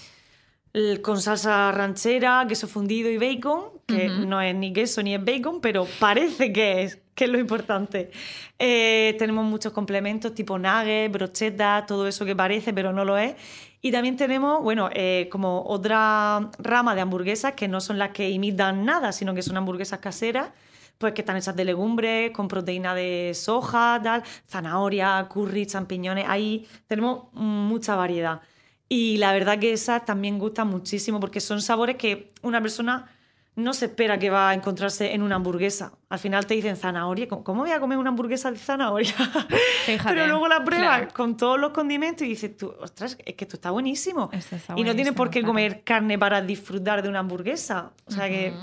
con salsa ranchera, queso fundido y bacon, que no es ni queso ni es bacon, pero parece que es, que es lo importante. Eh, tenemos muchos complementos tipo nague brochetas, todo eso que parece, pero no lo es. Y también tenemos, bueno, eh, como otra rama de hamburguesas que no son las que imitan nada, sino que son hamburguesas caseras, pues que están hechas de legumbres, con proteína de soja, tal, zanahoria, curry, champiñones. Ahí tenemos mucha variedad. Y la verdad que esas también gustan muchísimo porque son sabores que una persona no se espera que va a encontrarse en una hamburguesa. Al final te dicen zanahoria. ¿Cómo voy a comer una hamburguesa de zanahoria? Pero luego la pruebas con todos los condimentos y dices tú, ostras, es que esto está buenísimo. y no tienes por qué comer carne para disfrutar de una hamburguesa. O sea que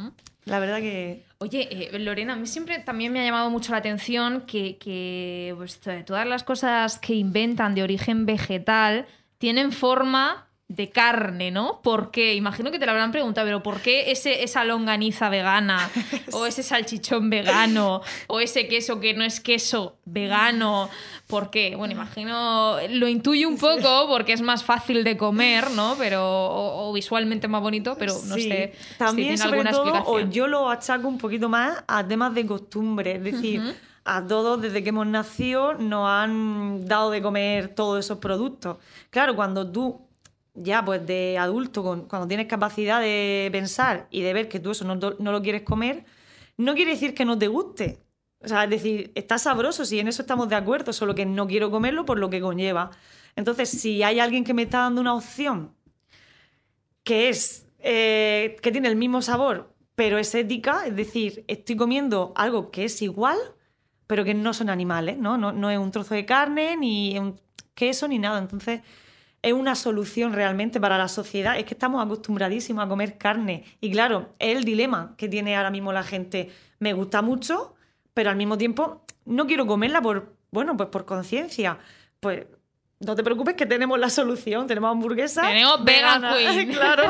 la verdad que... Oye, eh, Lorena, a mí siempre también me ha llamado mucho la atención que, pues, todas las cosas que inventan de origen vegetal tienen forma de carne, ¿no? ¿Por qué? Imagino que te la habrán preguntado, pero ¿por qué ese, esa longaniza vegana o ese salchichón vegano o ese queso que no es queso vegano? ¿Por qué? Bueno, imagino, lo intuyo un poco porque es más fácil de comer, ¿no? Pero, o, visualmente más bonito, pero no sé. También, si tiene explicación. O yo lo achaco un poquito más a temas de costumbre, es decir a todos desde que hemos nacido nos han dado de comer todos esos productos. Claro, cuando tú ya pues de adulto, cuando tienes capacidad de pensar y de ver que tú eso no, lo quieres comer, no quiere decir que no te guste. O sea, es decir, está sabroso, si en eso estamos de acuerdo, solo que no quiero comerlo por lo que conlleva. Entonces, si hay alguien que me está dando una opción que es eh, que tiene el mismo sabor, pero es ética, es decir, estoy comiendo algo que es igual, pero que no son animales, ¿no? No, es un trozo de carne, ni un queso, ni nada. Entonces, es una solución realmente para la sociedad. Es que estamos acostumbradísimos a comer carne. Y claro, es el dilema que tiene ahora mismo la gente. Me gusta mucho, pero al mismo tiempo no quiero comerla por, bueno, pues por conciencia. Pues no te preocupes que tenemos la solución, tenemos hamburguesa. Tenemos vegan queen. claro.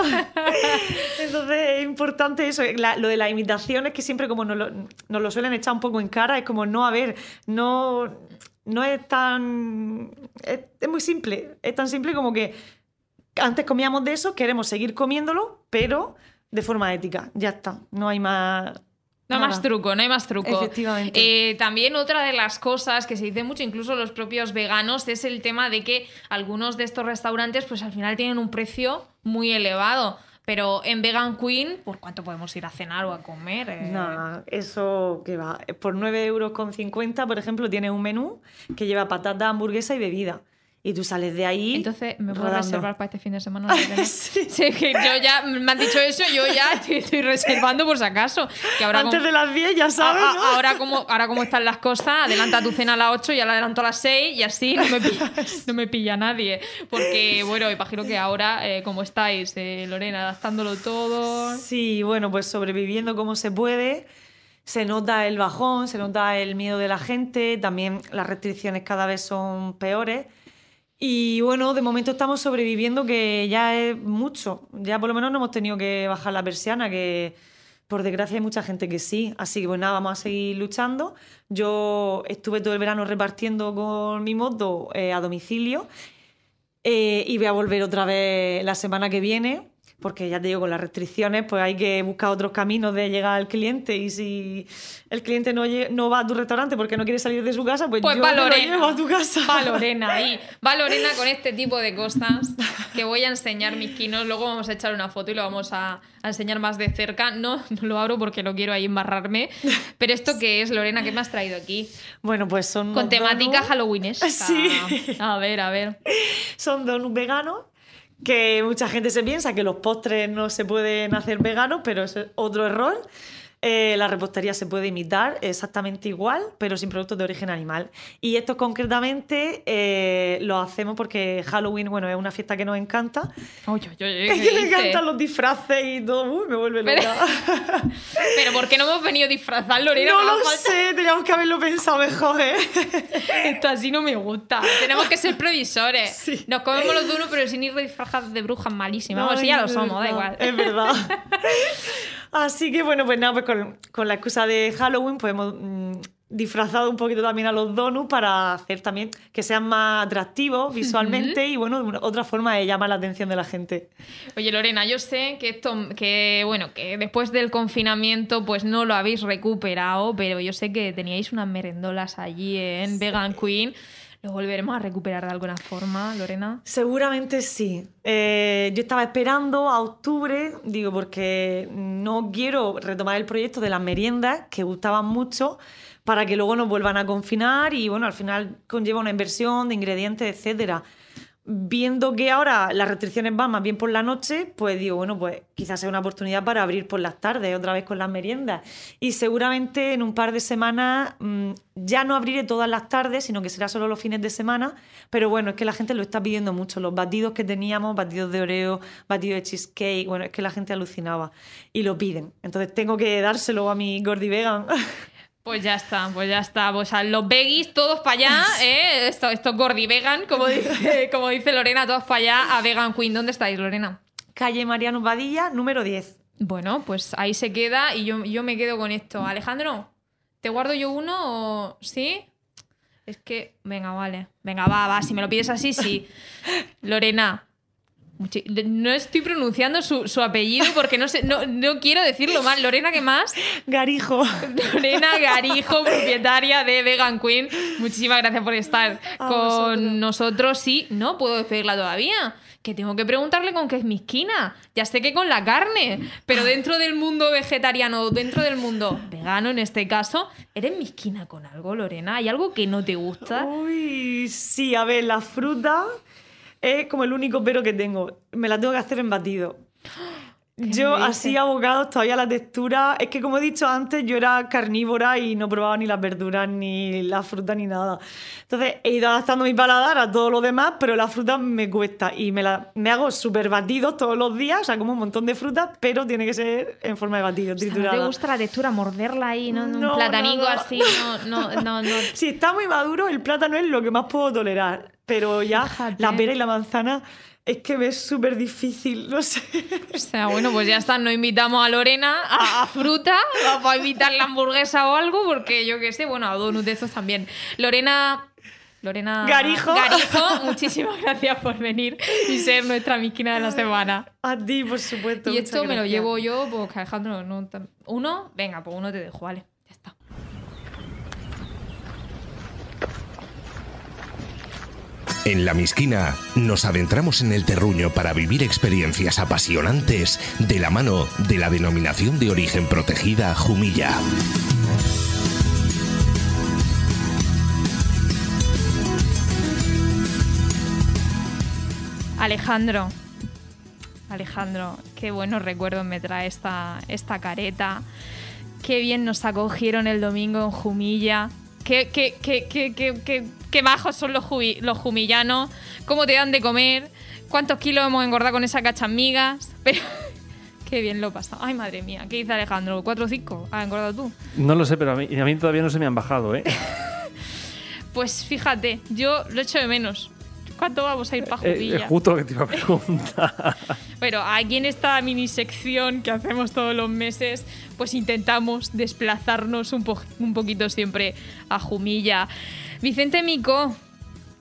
Entonces es importante eso, lo de las imitaciones que siempre como nos lo, suelen echar un poco en cara, es como, no, a ver, no, no es tan... es muy simple, es tan simple como que antes comíamos de eso, queremos seguir comiéndolo, pero de forma ética, ya está, no hay más no hay más truco, no hay más truco. Efectivamente. Eh, también otra de las cosas que se dice mucho, incluso los propios veganos, es el tema de que algunos de estos restaurantes, pues al final tienen un precio muy elevado. Pero en Vegan Queen, ¿por cuánto podemos ir a cenar o a comer? Eh? No, eso que va. Por 9,50 euros, por ejemplo, tiene un menú que lleva patata, hamburguesa y bebida y tú sales de ahí. Entonces, ¿me puedo reservar para este fin de semana? sí. que yo ya me han dicho eso, yo ya estoy, reservando por si acaso. Antes de las 10 ya sabes. ¿no? ahora, como, ahora cómo están las cosas, adelanta tu cena a las 8, ya la adelanto a las 6 y así no me pilla, nadie. Porque, bueno, imagino que ahora, eh, como estáis, eh, Lorena, adaptándolo todo. Sí, bueno, pues sobreviviendo como se puede se nota el bajón, se nota el miedo de la gente, también las restricciones cada vez son peores. Y bueno, de momento estamos sobreviviendo, que ya es mucho. Ya por lo menos no hemos tenido que bajar la persiana, que por desgracia hay mucha gente que sí. Así que bueno, pues nada, vamos a seguir luchando. Yo estuve todo el verano repartiendo con mi moto eh, a domicilio eh, y voy a volver otra vez la semana que viene porque ya te digo, con las restricciones, pues hay que buscar otros caminos de llegar al cliente y si el cliente no, no va a tu restaurante porque no quiere salir de su casa, pues, pues yo va Lorena, lo llevo a tu casa. Va Lorena ahí, va Lorena con este tipo de cosas que voy a enseñar mis quinos, luego vamos a echar una foto y lo vamos a, enseñar más de cerca. No, no lo abro porque no quiero ahí embarrarme, pero esto que es, Lorena, ¿qué me has traído aquí? Bueno, pues son... Con temática Halloween. Sí. A ver, a ver. Son donuts veganos que mucha gente se piensa que los postres no se pueden hacer veganos, pero es otro error. Eh, la repostería se puede imitar exactamente igual, pero sin productos de origen animal. Y esto concretamente eh, lo hacemos porque Halloween, bueno, es una fiesta que nos encanta. es que le encantan los disfraces y todo. me vuelve loca. Pero, ¿por qué no hemos venido a disfrazar, No, lo sé, teníamos que haberlo pensado mejor, ¿eh? Esto así no me gusta. Tenemos que ser previsores. Nos comemos los duros, pero sin ir disfrazados de brujas malísimas. No, o ya lo somos, da igual. Es verdad. Así que bueno, pues nada, pues con, la excusa de Halloween, pues hemos mm, disfrazado un poquito también a los donuts para hacer también que sean más atractivos visualmente y bueno, otra forma de llamar la atención de la gente. Oye Lorena, yo sé que esto, que bueno, que después del confinamiento pues no lo habéis recuperado, pero yo sé que teníais unas merendolas allí en Vegan Queen ¿Lo volveremos a recuperar de alguna forma, Lorena? Seguramente sí. Eh, yo estaba esperando a octubre, digo, porque no quiero retomar el proyecto de las meriendas, que gustaban mucho, para que luego nos vuelvan a confinar y, bueno, al final conlleva una inversión de ingredientes, etcétera viendo que ahora las restricciones van más bien por la noche, pues digo, bueno, pues quizás sea una oportunidad para abrir por las tardes, otra vez con las meriendas. Y seguramente en un par de semanas mm, ya no abriré todas las tardes, sino que será solo los fines de semana. Pero bueno, es que la gente lo está pidiendo mucho. Los batidos que teníamos, batidos de oreo, batidos de cheesecake, bueno, es que la gente alucinaba y lo piden. Entonces tengo que dárselo a mi Gordy Vegan. Pues ya está, pues ya está. Pues, o sea, los veggies, todos para allá, ¿eh? Estos gordi vegan, como dice, como dice Lorena, todos para allá a Vegan Queen. ¿Dónde estáis, Lorena? Calle Mariano Badilla, número 10. Bueno, pues ahí se queda y yo, yo me quedo con esto. Alejandro, ¿te guardo yo uno o sí? Es que, venga, vale. Venga, va, va, si me lo pides así, sí. Lorena, no estoy pronunciando su, apellido porque no, sé, no, no, quiero decirlo mal. Lorena, ¿qué más? Garijo. Lorena Garijo, propietaria de Vegan Queen. Muchísimas gracias por estar con nosotros. Sí, no puedo despedirla todavía. Que tengo que preguntarle con qué es mi esquina. Ya sé que con la carne, pero dentro del mundo vegetariano, dentro del mundo vegano en este caso, ¿eres mi esquina con algo, Lorena? ¿Hay algo que no te gusta? Uy, sí, a ver, la fruta es como el único pero que tengo. Me la tengo que hacer en batido. Yo así abogado todavía la textura, es que como he dicho antes, yo era carnívora y no probaba ni las verduras, ni la fruta, ni nada. Entonces he ido adaptando mi paladar a todo lo demás, pero la fruta me cuesta y me, la, me hago súper batido todos los días, o sea, como un montón de fruta, pero tiene que ser en forma de batido, te gusta la textura, morderla ahí, ¿no? platanico así, no, no, no, Si está muy maduro, el plátano es lo que más puedo tolerar pero ya la pera y la manzana es que me es súper difícil, no sé. O sea, bueno, pues ya está, Nos invitamos a Lorena a, ah. fruta a invitar la hamburguesa o algo, porque yo qué sé, bueno, a donuts de esos también. Lorena... Lorena Garijo. muchísimas gracias por venir y ser nuestra miquina de la semana. A ti, por supuesto. Y esto me lo llevo yo, porque Alejandro, no, uno, venga, pues uno te dejo, vale. En La Misquina nos adentramos en el terruño para vivir experiencias apasionantes de la mano de la denominación de origen protegida Jumilla. Alejandro, Alejandro, qué buenos recuerdos me trae esta, esta careta. Qué bien nos acogieron el domingo en Jumilla. Qué, qué, qué, qué qué bajos son los, los jumillanos, cómo te dan de comer, cuántos kilos hemos engordado con esas cachamigas. Pero qué bien lo pasa. Ay, madre mía, ¿qué dice Alejandro? ¿Cuatro o cinco? ¿Has engordado tú? No lo sé, pero a mí, a mí todavía no se me han bajado, ¿eh? pues fíjate, yo lo echo de menos. ¿Cuánto vamos a ir para eh, eh, Jumilla? Es justo lo que te iba a preguntar. Pero aquí en esta mini sección que hacemos todos los meses, pues intentamos desplazarnos un, un poquito siempre a Jumilla. Vicente Mico,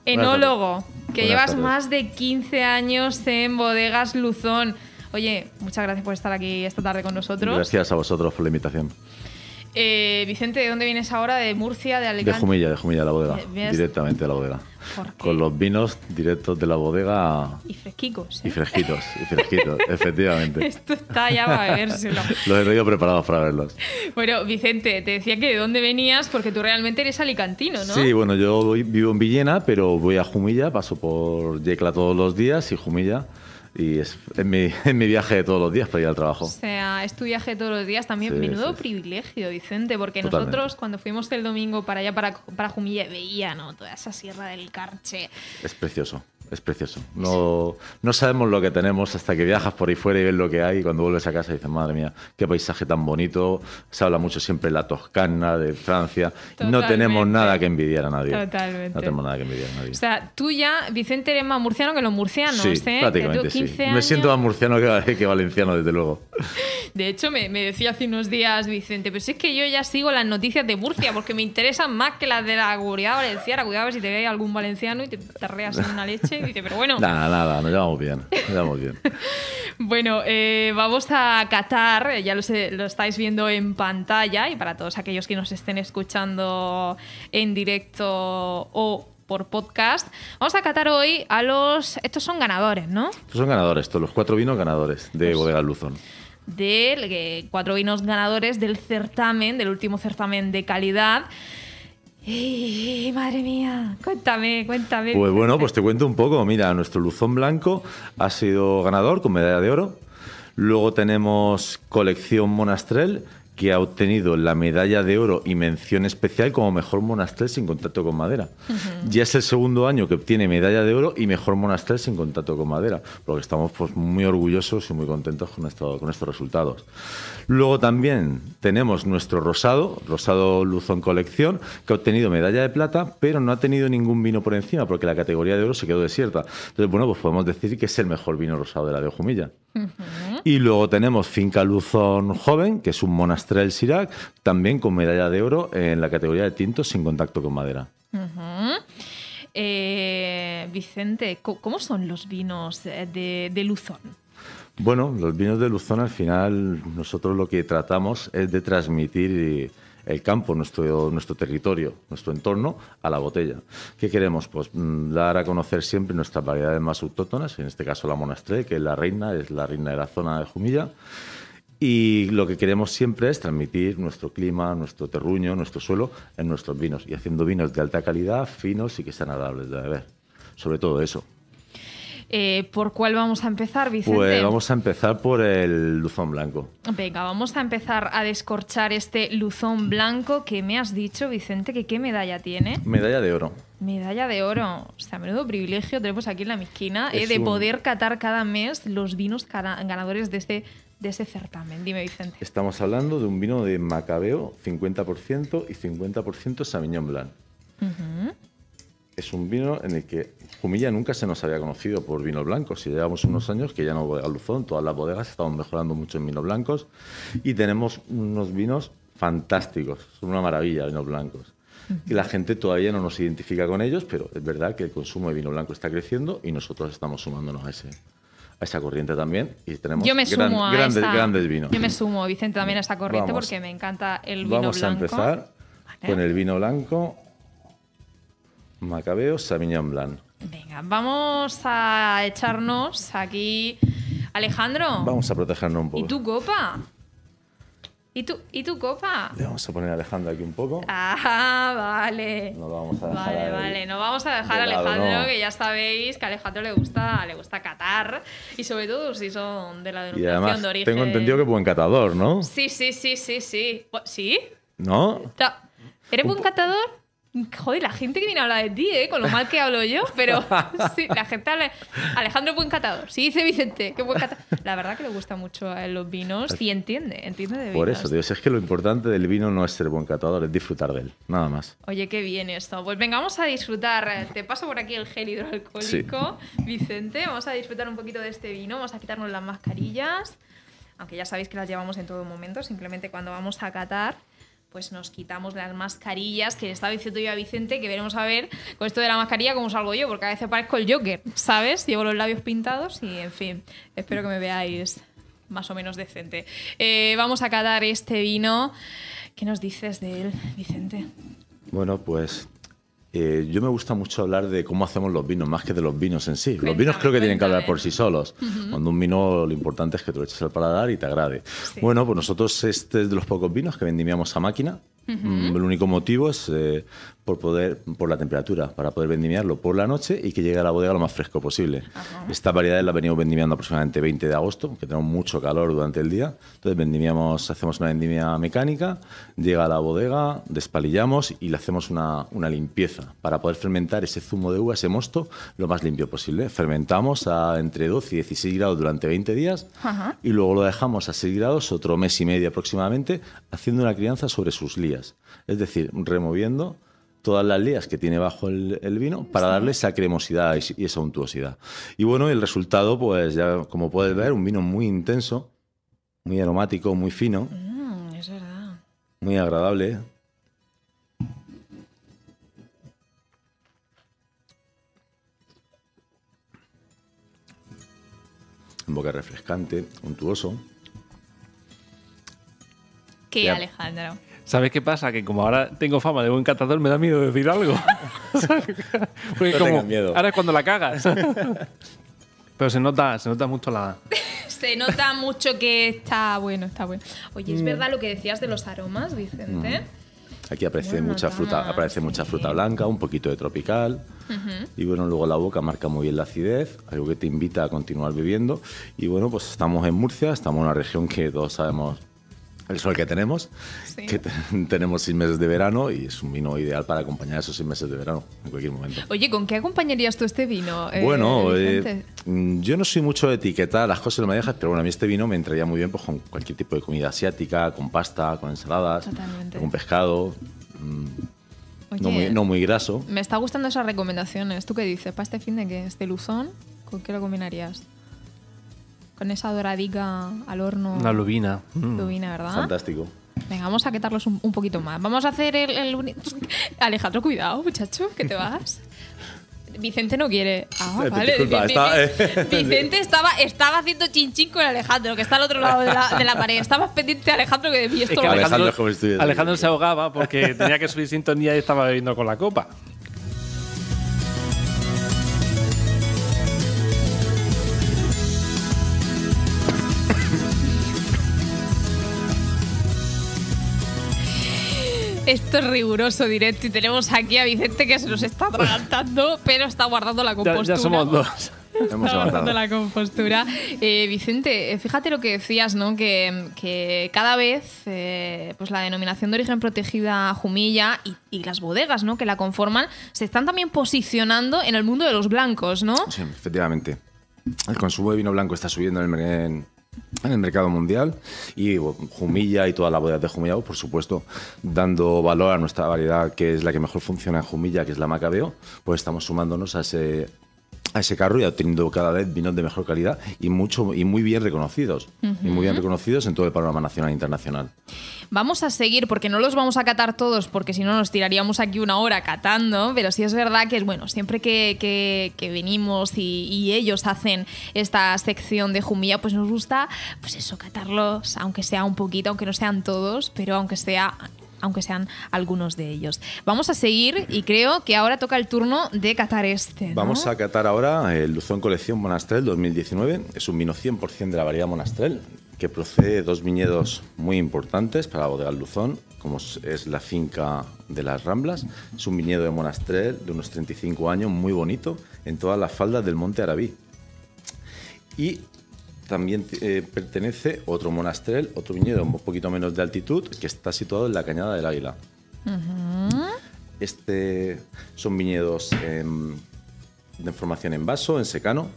enólogo, que llevas más de 15 años en bodegas Luzón. Oye, muchas gracias por estar aquí esta tarde con nosotros. Gracias a vosotros por la invitación. Eh, Vicente, ¿de dónde vienes ahora? ¿De Murcia? ¿De Alicante? De Jumilla, de Jumilla, la bodega. Directamente de la bodega. Con los vinos directos de la bodega. Y fresquitos. ¿eh? Y fresquitos, y fresquitos, efectivamente. Esto está ya para vérselo. los he traído preparados para verlos. Bueno, Vicente, te decía que de dónde venías, porque tú realmente eres alicantino, ¿no? Sí, bueno, yo vivo en Villena, pero voy a Jumilla, paso por Yecla todos los días y Jumilla y es, en mi, en mi, viaje de todos los días para ir al trabajo. O sea, es tu viaje de todos los días también. Menudo privilegio, Vicente, porque nosotros cuando fuimos el domingo para allá, para, para Jumilla, veía ¿no? toda esa sierra del Carche. Es precioso es precioso. No, no sabemos lo que tenemos hasta que viajas por ahí fuera y ves lo que hay. Y cuando vuelves a casa dices, madre mía, qué paisaje tan bonito. Se habla mucho siempre la Toscana, de Francia. No tenemos nada que envidiar a nadie. Totalmente. No tenemos nada que envidiar a nadie. O sea, tú ya, Vicente, eres más murciano que los murcianos. Sí, ¿eh? prácticamente sí. Me siento más murciano que, que valenciano, desde luego. De hecho, me, decía hace unos días Vicente, pero si es que yo ya sigo las noticias de Murcia porque me interesan más que las de la comunidad valenciana. Cuidado si te ve algún valenciano y te tarreas en una leche pero bueno. nada, nada, nos llevamos bien. Nos bien. bueno, eh, vamos a catar, eh, Ya lo, estáis viendo en pantalla y para todos aquellos que nos estén escuchando en directo o por podcast. Vamos a catar hoy a los. Estos son ganadores, ¿no? Estos son ganadores, todos los cuatro vinos ganadores de Bodega Luzón. del eh, cuatro vinos ganadores del certamen, del último certamen de calidad. Ey, madre mía, cuéntame, cuéntame. Pues bueno, pues te cuento un poco. Mira, nuestro Luzón Blanco ha sido ganador con medalla de oro. Luego tenemos Colección Monastrel, que ha obtenido la medalla de oro y mención especial como mejor monastrel sin contacto con madera. Ya es el segundo año que obtiene medalla de oro y mejor monastrel sin contacto con madera, Porque estamos pues, muy orgullosos y muy contentos con, con estos resultados. Luego también tenemos nuestro rosado, rosado Luzón Colección, que ha obtenido medalla de plata, pero no ha tenido ningún vino por encima, porque la categoría de oro se quedó desierta. Entonces, bueno, pues podemos decir que es el mejor vino rosado de la de Jumilla. Y luego tenemos Finca Luzón Joven, que es un Monastrell Sirac, también con medalla de oro en la categoría de tintos sin contacto con madera. Eh, Vicente, ¿cómo son los vinos eh, de Luzón? Bueno, los vinos de Luzón al final nosotros lo que tratamos es de transmitir eh, el campo, nuestro, nuestro territorio, nuestro entorno a la botella. ¿Qué queremos? Pues mm, dar a conocer siempre nuestras variedades más autóctonas, en este caso la Monastrell, que es la reina, es la reina de la zona de Jumilla. Y lo que queremos siempre es transmitir nuestro clima, nuestro terruño, nuestro suelo en nuestros vinos y haciendo vinos de alta calidad, finos y que sean agradables de beber. Sobre todo eso. Eh, ¿Por cuál vamos a empezar, pues Vicente? Pues vamos a empezar por el luzón blanco. Venga, vamos a empezar a descorchar este luzón blanco que me has dicho, Vicente, que qué medalla tiene. Medalla de oro. Medalla de oro. O sea, menudo privilegio tenemos aquí en la mezquina eh, de poder catar cada mes los vinos ganadores de este de ese certamen. Dime, Vicente. Estamos hablando de un vino de Macabeo 50% y 50% Sauvignon Blanc es un vino en el que Jumilla nunca se nos había conocido por vinos blancos. Si llevamos unos años que ya no a Luzón, todas las bodegas estamos mejorando mucho en vinos blancos y tenemos unos vinos fantásticos, son una maravilla vinos blancos. Y la gente todavía no nos identifica con ellos, pero es verdad que el consumo de vino blanco está creciendo y nosotros estamos sumándonos a ese, a esa corriente también y tenemos grandes, grandes vinos. Yo me sumo, Vicente, también a esta corriente porque me encanta el vino vamos blanco. Vamos a empezar con el vino blanco Macabeo, Sabiñón Blanc. Venga, vamos a echarnos aquí. Alejandro. Vamos a protegernos un poco. ¿Y tu copa? ¿Y tu, ¿Y tu copa? Le vamos a poner a Alejandro aquí un poco. Ah, vale. No lo vamos a dejar. Vale, vale. No vamos a dejar a Alejandro, que ya sabéis que a Alejandro le gusta, le gusta catar. Y sobre todo si son de la denominación y además, Tengo entendido que buen catador, ¿no? Sí, sí, sí, sí, sí. ¿Oh, ¿Sí? ¿No? ¿Eres buen catador? Joder, la gente que viene a hablar de ti, ¿eh? con lo mal que hablo yo, pero sí, la gente habla. Alejandro buen catador. Sí, dice Vicente, qué buen catador. La verdad que le gusta mucho a los vinos y entiende, entiende de vinos. Por eso, tío, es que lo importante del vino no es ser buen catador, es disfrutar de él, nada más. Oye, qué bien esto. Pues venga, vamos a disfrutar. Te paso por aquí el gel hidroalcohólico, Vicente. Vamos a disfrutar un poquito de este vino, vamos a quitarnos las mascarillas, aunque ya sabéis que las llevamos en todo momento, simplemente cuando vamos a catar pues nos quitamos las mascarillas, que le estaba diciendo yo a Vicente que veremos a ver con esto de la mascarilla cómo salgo yo, porque a veces parezco el Joker, ¿sabes? Llevo los labios pintados y, en fin, espero que me veáis más o menos decente. Eh, vamos a catar este vino. ¿Qué nos dices de él, Vicente? Bueno, pues eh, yo me gusta mucho hablar de cómo hacemos los vinos, más que de los vinos en sí. los vinos creo que tienen que hablar por sí solos. Cuando un vino lo importante es que te lo eches al paladar y te agrade. Bueno, pues nosotros este es de los pocos vinos que vendimiamos a máquina. Mm, el único motivo es eh, por poder por la temperatura, para poder vendimiarlo por la noche y que llegue a la bodega lo más fresco posible. Esta variedad la venimos vendimiando aproximadamente 20 de agosto, que tenemos mucho calor durante el día. Entonces vendimiamos, hacemos una vendimia mecánica, llega a la bodega, despalillamos y le hacemos una, limpieza para poder fermentar ese zumo de uva, ese mosto, lo más limpio posible. Fermentamos a entre 12 y 16 grados durante 20 días y luego lo dejamos a 6 grados otro mes y medio aproximadamente, haciendo una crianza sobre sus lías es decir, removiendo todas las lías que tiene bajo el, vino para darle esa cremosidad y, esa untuosidad. Y bueno, el resultado, pues ya como puedes ver, un vino muy intenso, muy aromático, muy fino. Mm, es verdad. Muy agradable. Un ¿eh? boca refrescante, untuoso. Qué Alejandro. ¿Sabes qué pasa? Que como ahora tengo fama de buen catador, me da miedo decir algo. como, ahora es cuando la cagas. Pero se nota, se nota mucho la. se nota mucho que está bueno, está bueno. Oye, es mm. verdad lo que decías de los aromas, Vicente. Mm. Aquí aparece mucha fruta, aparece mucha fruta blanca, un poquito de tropical. Y bueno, luego la boca marca muy bien la acidez, algo que te invita a continuar viviendo. Y bueno, pues estamos en Murcia, estamos en una región que todos sabemos el sol que tenemos, que tenemos seis meses de verano y es un vino ideal para acompañar esos seis meses de verano en cualquier momento. Oye, ¿con qué acompañarías tú este vino? Eh, bueno, eh, mm, yo no soy mucho de etiquetar las cosas de dejas pero bueno, a mí este vino me entraría muy bien pues, con cualquier tipo de comida asiática, con pasta, con ensaladas, con pescado. Mm, no, muy, graso. Me está gustando esas recomendaciones. ¿Tú qué dices? ¿Para este fin de que ¿Este luzón? ¿Con qué lo combinarías? con esa doradica al horno. Una lubina. Mm. Lubina, ¿verdad? Fantástico. Venga, vamos a quitarlos un, poquito más. Vamos a hacer el, Alejandro, cuidado, muchacho, que te vas. Vicente no quiere. Ah, eh, vale. Eh. Vicente, estaba, estaba haciendo chinchín con Alejandro, que está al otro lado de la, pared. Estaba más pendiente Alejandro que de mí. Alejandro, se ahogaba porque tenía que subir sintonía y estaba bebiendo con la copa. Esto es riguroso directo y tenemos aquí a Vicente que se nos está atragantando, pero está guardando la compostura. Ya, somos dos. guardando la compostura. Eh, Vicente, eh, fíjate lo que decías, ¿no? Que, cada vez eh, pues la denominación de origen protegida Jumilla y, las bodegas ¿no? que la conforman se están también posicionando en el mundo de los blancos, ¿no? Sí, efectivamente. El consumo de vino blanco está subiendo en, el, en, en el mercado mundial y Jumilla y toda la bodega de Jumilla, por supuesto, dando valor a nuestra variedad que es la que mejor funciona en Jumilla, que es la Macabeo, pues estamos sumándonos a ese a ese carro y obteniendo cada vez vinos de mejor calidad y mucho y muy bien reconocidos y muy bien reconocidos en todo el panorama nacional e internacional. Vamos a seguir porque no los vamos a catar todos porque si no nos tiraríamos aquí una hora catando, pero sí es verdad que es bueno, siempre que, venimos y, ellos hacen esta sección de Jumilla, pues nos gusta pues eso, catarlos, aunque sea un poquito, aunque no sean todos, pero aunque sea aunque sean algunos de ellos. Vamos a seguir y creo que ahora toca el turno de catar este. Vamos a catar ahora el Luzón Colección Monastrel 2019. Es un vino 100% de la variedad Monastrel que procede de dos viñedos muy importantes para la bodega Luzón, como es la finca de las Ramblas. Es un viñedo de Monastrel de unos 35 años, muy bonito, en toda las faldas del Monte Arabí. Y también eh, pertenece otro monastrel, otro viñedo un poquito menos de altitud, que está situado en la Cañada del Águila. Este son viñedos de formación en vaso, en secano.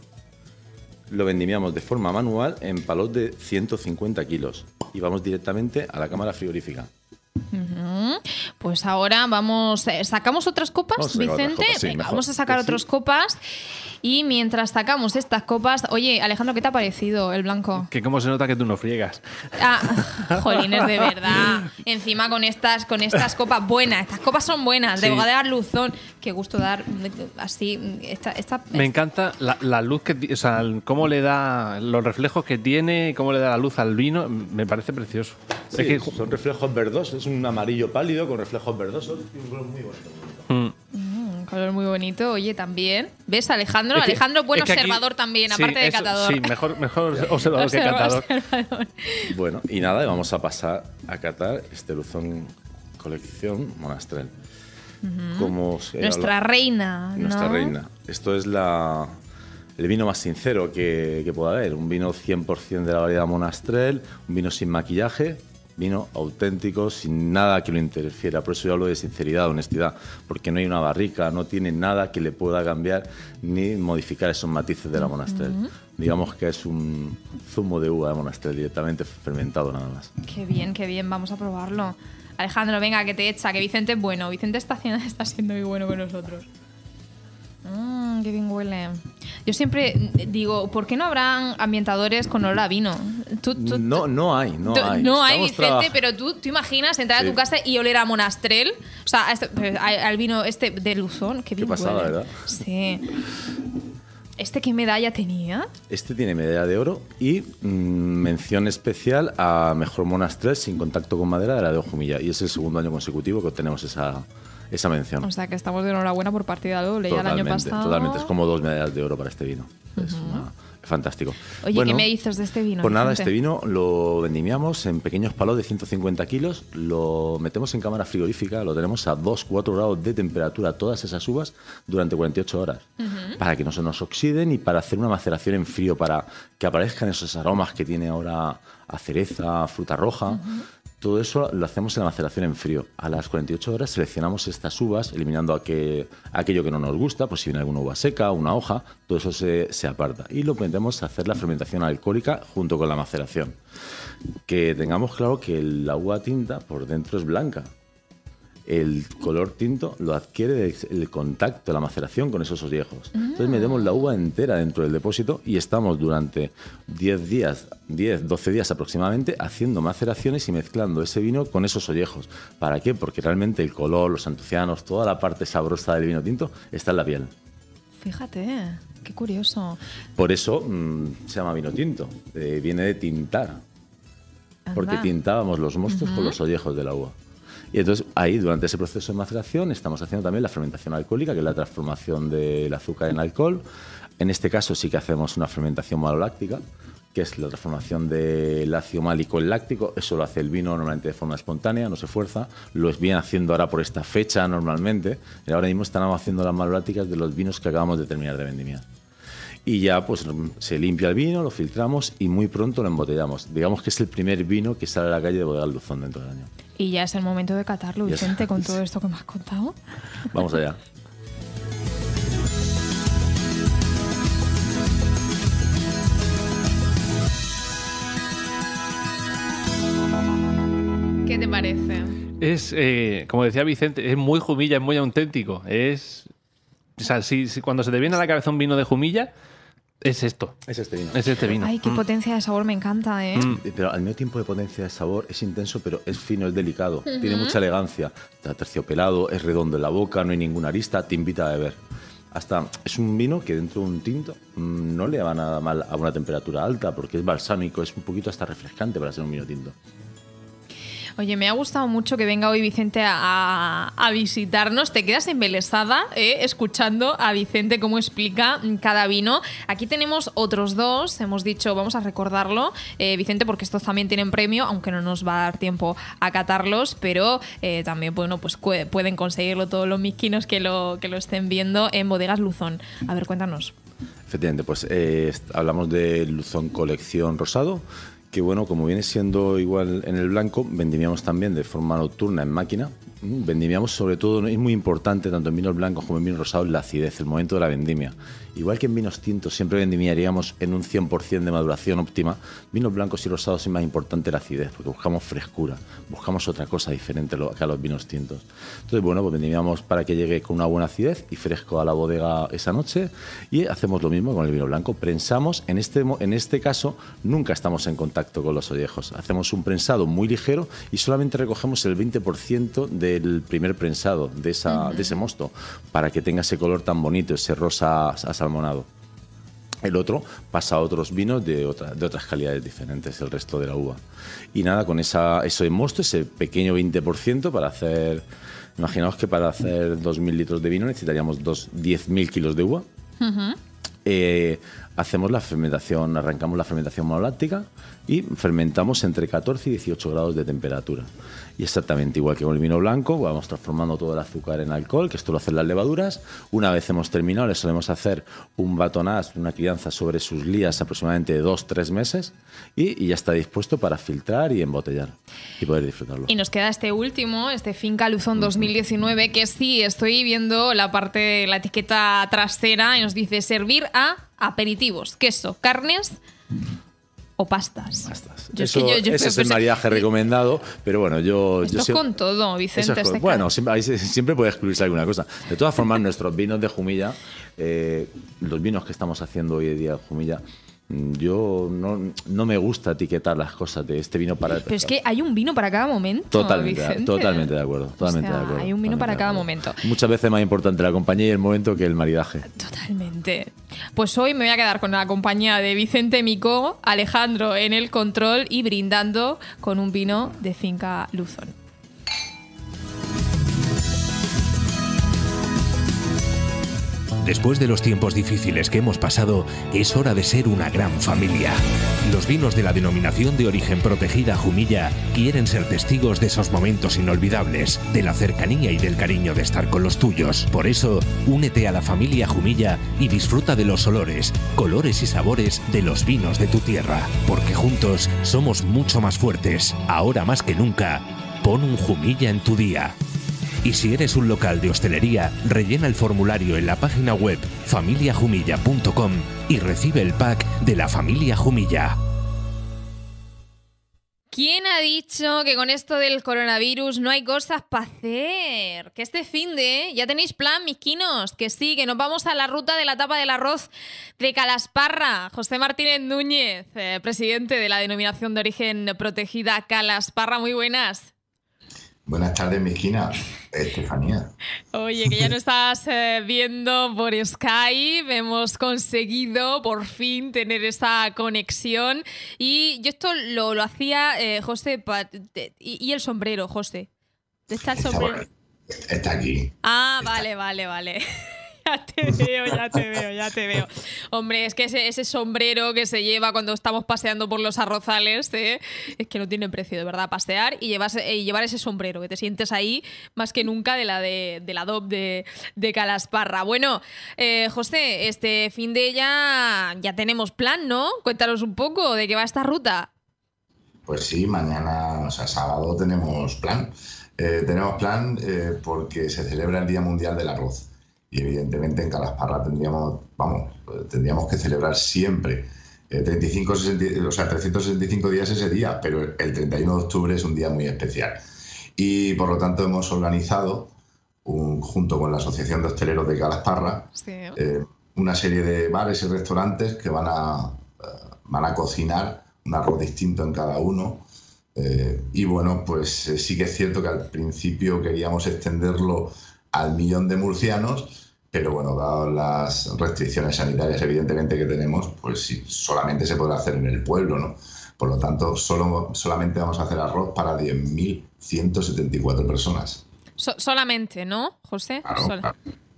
Lo vendimiamos de forma manual en palos de 150 kilos y vamos directamente a la cámara frigorífica. Pues ahora vamos, eh, sacamos otras copas, Vicente. vamos a sacar otras copas. Y mientras sacamos estas copas, oye, Alejandro, ¿qué te ha parecido el blanco? Que cómo se nota que tú no friegas. Ah, jolines, de verdad. Encima con estas, con estas copas buenas, estas copas son buenas, de dar luzón. Qué gusto dar así. Me encanta la, luz que, o sea, cómo le da los reflejos que tiene, cómo le da la luz al vino. Me parece precioso. es que, son reflejos verdosos, es un amarillo pálido con reflejos verdosos. Es un color muy bonito color muy bonito. Oye, también. ¿Ves, Alejandro? Alejandro, buen observador también, aparte de catador. Sí, mejor, observador que catador. Bueno, y nada, vamos a pasar a catar este luzón colección Monastrel. Como nuestra reina. Nuestra reina. Esto es la, el vino más sincero que, que pueda haber. Un vino 100% de la variedad Monastrel, un vino sin maquillaje, vino auténtico, sin nada que lo interfiera. Por eso yo hablo de sinceridad, honestidad, porque no hay una barrica, no tiene nada que le pueda cambiar ni modificar esos matices de la Monastrell. Digamos que es un zumo de uva de Monastrell directamente fermentado nada más. Qué bien, qué bien, vamos a probarlo. Alejandro, venga, que te echa, que Vicente es bueno. Vicente está, haciendo, está siendo muy bueno con nosotros. Mmm, qué bien huele. Yo siempre digo, ¿por qué no habrán ambientadores con olor a vino? no, no hay, no hay. No hay, Vicente, pero tú, imaginas entrar a tu casa y oler a monastrel, o sea, este, al vino este de Luzón, qué bien qué pasada, ¿verdad? Sí. ¿Este qué medalla tenía? Este tiene medalla de oro y mm, mención especial a Mejor Monastrel sin contacto con madera de la de Ojumilla. Y es el segundo año consecutivo que tenemos esa, esa mención. O sea que estamos de enhorabuena por partida doble ya el año pasado. Totalmente, es como dos medallas de oro para este vino. Es fantástico. Oye, ¿qué me dices de este vino? Pues nada, este vino lo vendimiamos en pequeños palos de 150 kilos, lo metemos en cámara frigorífica, lo tenemos a 2-4 grados de temperatura, todas esas uvas, durante 48 horas, para que no se nos oxiden y para hacer una maceración en frío, para que aparezcan esos aromas que tiene ahora a cereza, fruta roja. Todo eso lo hacemos en la maceración en frío. A las 48 horas seleccionamos estas uvas, eliminando aquello que no nos gusta, pues si viene alguna uva seca, una hoja, todo eso se, aparta. Y lo a hacer la fermentación alcohólica junto con la maceración. Que tengamos claro que la uva tinta por dentro es blanca, el color tinto lo adquiere el contacto, la maceración con esos ollejos. Entonces metemos la uva entera dentro del depósito y estamos durante 10 días, 10, 12 días aproximadamente, haciendo maceraciones y mezclando ese vino con esos ollejos. ¿Para qué? Porque realmente el color, los santucianos, toda la parte sabrosa del vino tinto está en la piel. Fíjate, qué curioso. Por eso mm, se llama vino tinto, eh, viene de tintar. Porque tintábamos los mostos con los ollejos de la uva. Y entonces ahí, durante ese proceso de maceración, estamos haciendo también la fermentación alcohólica, que es la transformación del azúcar en alcohol. En este caso sí que hacemos una fermentación maloláctica, que es la transformación del ácido málico en láctico. Eso lo hace el vino normalmente de forma espontánea, no se fuerza. Lo es bien haciendo ahora por esta fecha normalmente. Y ahora mismo estamos haciendo las malolácticas de los vinos que acabamos de terminar de vendimia... Y ya pues se limpia el vino, lo filtramos y muy pronto lo embotellamos. Digamos que es el primer vino que sale a la calle de Bodega Luzón dentro del año. Y ya es el momento de catarlo, Vicente, con todo esto que me has contado. Vamos allá. ¿Qué te parece? Es, eh, como decía Vicente, es muy jumilla, es muy auténtico. Es. O sea, cuando se te viene a la cabeza un vino de jumilla, es esto. Es este vino. Es este vino. Ay, qué mm. potencia de sabor, me encanta, ¿eh? Mm. Pero al mismo tiempo de potencia de sabor es intenso, pero es fino, es delicado. Tiene mucha elegancia. Está terciopelado, es redondo en la boca, no hay ninguna arista, te invita a beber. Hasta es un vino que dentro de un tinto mm, no le va nada mal a una temperatura alta porque es balsámico, es un poquito hasta refrescante para ser un vino tinto. Oye, me ha gustado mucho que venga hoy Vicente a, visitarnos. Te quedas embelesada ¿eh? escuchando a Vicente cómo explica cada vino. Aquí tenemos otros dos, hemos dicho, vamos a recordarlo, eh, Vicente, porque estos también tienen premio, aunque no nos va a dar tiempo a catarlos, pero eh, también bueno, pues pueden conseguirlo todos los misquinos que lo, que lo estén viendo en Bodegas Luzón. A ver, cuéntanos. Efectivamente, pues hablamos de Luzón Colección Rosado que bueno, como viene siendo igual en el blanco, vendimiamos también de forma nocturna en máquina. Mm, vendimiamos sobre todo, es muy importante tanto en vinos blancos como en vinos rosados la acidez, el momento de la vendimia. Igual que en vinos tintos siempre vendimiaríamos en un 100% de maduración óptima, vinos blancos y rosados es más importante la acidez, porque buscamos frescura, buscamos otra cosa diferente a los vinos tintos. Entonces, bueno, pues vendimiamos para que llegue con una buena acidez y fresco a la bodega esa noche y hacemos lo mismo con el vino blanco. Prensamos, en este, en este caso, nunca estamos en contacto con los ollejos. Hacemos un prensado muy ligero y solamente recogemos el 20% del primer prensado de, esa, de ese mosto para que tenga ese color tan bonito, ese rosa, el otro pasa a otros vinos de, otra, de otras calidades diferentes, el resto de la uva. Y nada, con esa, de mosto, ese pequeño 20% para hacer... Imaginaos que para hacer 2.000 litros de vino necesitaríamos 10.000 kilos de uva. Eh, hacemos la fermentación, arrancamos la fermentación monoláctica, y fermentamos entre 14 y 18 grados de temperatura. Y exactamente igual que con el vino blanco, vamos transformando todo el azúcar en alcohol, que esto lo hacen las levaduras. Una vez hemos terminado, le solemos hacer un batonaz, una crianza sobre sus lías aproximadamente de 2-3 meses y, ya está dispuesto para filtrar y embotellar y poder disfrutarlo. Y nos queda este último, este Finca Luzón 2019, que sí, estoy viendo la parte la etiqueta trasera y nos dice servir a aperitivos, queso, carnes o pastas. es ese es el mariaje recomendado, pero bueno, yo... Esto es con todo, Vicente. Este bueno, siempre, puede excluirse alguna cosa. De todas formas, nuestros vinos de Jumilla, eh, los vinos que estamos haciendo hoy en día de Jumilla, yo no, me gusta etiquetar las cosas de este vino para... Pero es que hay un vino para cada momento. Totalmente, totalmente de acuerdo. Hay un vino para cada momento. Muchas veces más importante la compañía y el momento que el maridaje. Totalmente. Pues hoy me voy a quedar con la compañía de Vicente Mico, Alejandro en el control y brindando con un vino de finca Luzón. Después de los tiempos difíciles que hemos pasado, es hora de ser una gran familia. Los vinos de la denominación de origen protegida Jumilla quieren ser testigos de esos momentos inolvidables, de la cercanía y del cariño de estar con los tuyos. Por eso, únete a la familia Jumilla y disfruta de los olores, colores y sabores de los vinos de tu tierra, porque juntos somos mucho más fuertes. Ahora más que nunca, pon un Jumilla en tu día. Y si eres un local de hostelería, rellena el formulario en la página web familiajumilla.com y recibe el pack de la familia Jumilla. ¿Quién ha dicho que con esto del coronavirus no hay cosas para hacer? Que este fin de ¿eh? ya tenéis plan, mis quinos, que sí, que nos vamos a la ruta de la tapa del arroz de Calasparra. José Martínez Núñez, eh, presidente de la denominación de origen protegida Calasparra, muy buenas. Buenas tardes, mi esquina, Estefanía. Oye, que ya no estás eh, viendo por Skype. Hemos conseguido por fin tener esa conexión. Y yo esto lo, hacía, eh, José, y, el sombrero, José. está el sombrero? Está, aquí. Ah, vale, vale, vale ya te veo, ya te veo, ya te veo. Hombre, es que ese, sombrero que se lleva cuando estamos paseando por los arrozales, ¿eh? es que no tiene precio, de verdad, pasear eh, y, llevar ese sombrero, que te sientes ahí más que nunca de la de, de la DOP de, Calasparra. Bueno, eh, José, este fin de ya, ya tenemos plan, ¿no? Cuéntanos un poco de qué va esta ruta. Pues sí, mañana, o sea, sábado tenemos plan. tenemos plan porque se celebra el Día Mundial del Arroz y evidentemente en Calasparra tendríamos, vamos, tendríamos que celebrar siempre. 35, eh, 60, o sea, 365 días ese día, pero el 31 de octubre es un día muy especial. Y por lo tanto hemos organizado, junto con la Asociación de Hosteleros de Calasparra, eh, una serie de bares y restaurantes que van a, eh, van a cocinar un arroz distinto en cada uno. y bueno, pues sí que es cierto que al principio queríamos extenderlo al millón de murcianos, pero bueno, dado las restricciones sanitarias evidentemente que tenemos, pues sí, solamente se podrá hacer en el pueblo, ¿no? Por lo tanto, solo, solamente vamos a hacer arroz para 10.174 personas. solamente, ¿no, José?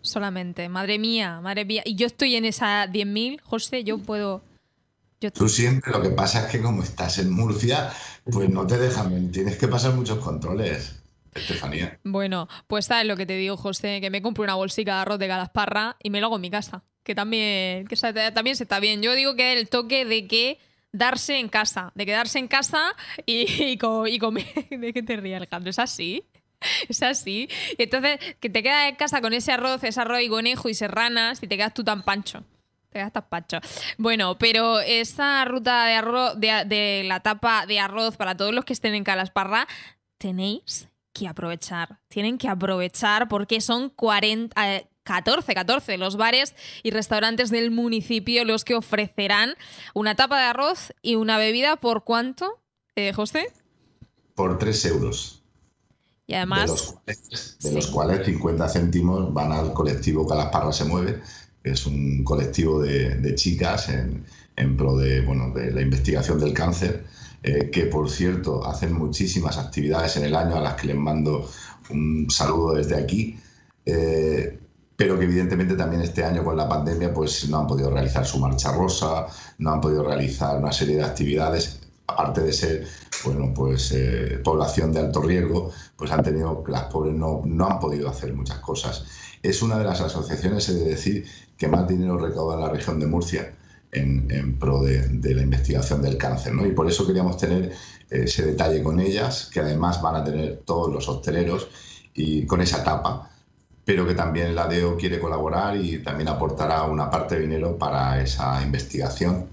Solamente. Madre mía, madre mía. Y yo estoy en esa 10.000, José, yo puedo... Yo Tú siempre, lo que pasa es que como estás en Murcia, pues no te dejan, tienes que pasar muchos controles. Estefanía. Bueno, pues sabes lo que te digo, José, que me compro una bolsita de arroz de Galasparra y me lo hago en mi casa. Que también, también se está bien. Yo digo que el toque de que darse en casa, de quedarse en casa y, y, comer. ¿De qué te ríes, Alejandro? ¿Es así? Es así. Entonces, que te quedas en casa con ese arroz, ese arroz y conejo y serranas y te quedas tú tan pancho. Te quedas tan pancho. Bueno, pero esa ruta de arroz, de, de la tapa de arroz para todos los que estén en Calasparra, tenéis que aprovechar, tienen que aprovechar porque son 40, 14, 14 los bares y restaurantes del municipio los que ofrecerán una tapa de arroz y una bebida por cuánto, eh, José? Por 3 euros. Y además... De los, cuales, 50 céntimos van al colectivo Calasparra se mueve, es un colectivo de, chicas en, en pro de, bueno, de la investigación del cáncer eh, que por cierto hacen muchísimas actividades en el año a las que les mando un saludo desde aquí, eh, pero que evidentemente también este año con la pandemia pues no han podido realizar su marcha rosa, no han podido realizar una serie de actividades, aparte de ser bueno, pues, eh, población de alto riesgo, pues han tenido, las pobres no, no han podido hacer muchas cosas. Es una de las asociaciones, he de decir, que más dinero recauda en la región de Murcia en, pro de, la investigación del cáncer. ¿no? Y por eso queríamos tener eh, ese detalle con ellas, que además van a tener todos los hosteleros y con esa tapa pero que también la DEO quiere colaborar y también aportará una parte de dinero para esa investigación,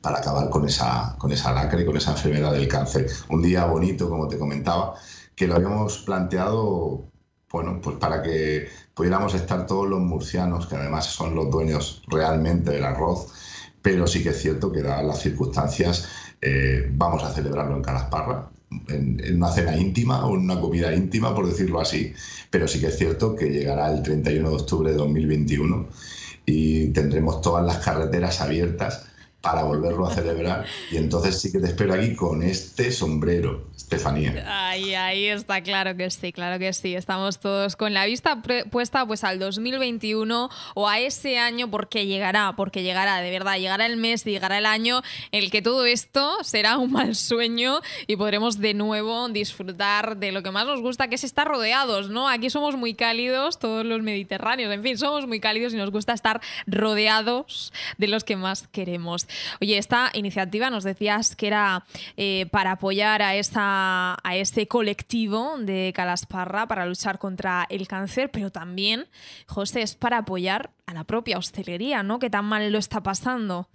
para acabar con esa, con esa lacra y con esa enfermedad del cáncer. Un día bonito, como te comentaba, que lo habíamos planteado bueno, pues para que pudiéramos estar todos los murcianos, que además son los dueños realmente del arroz, pero sí que es cierto que dadas las circunstancias eh, vamos a celebrarlo en carasparra en, en, una cena íntima o en una comida íntima, por decirlo así, pero sí que es cierto que llegará el 31 de octubre de 2021 y tendremos todas las carreteras abiertas para volverlo a celebrar. Y entonces sí que te espero aquí con este sombrero, Estefanía. Ahí, ahí está, claro que sí, claro que sí. Estamos todos con la vista puesta pues al 2021 o a ese año, porque llegará, porque llegará, de verdad, llegará el mes, llegará el año en el que todo esto será un mal sueño y podremos de nuevo disfrutar de lo que más nos gusta, que es estar rodeados, ¿no? Aquí somos muy cálidos, todos los mediterráneos, en fin, somos muy cálidos y nos gusta estar rodeados de los que más queremos. Oye, esta iniciativa nos decías que era eh, para apoyar a, esta este colectivo de Calasparra para luchar contra el cáncer, pero también, José, es para apoyar a la propia hostelería, ¿no? Que tan mal lo está pasando.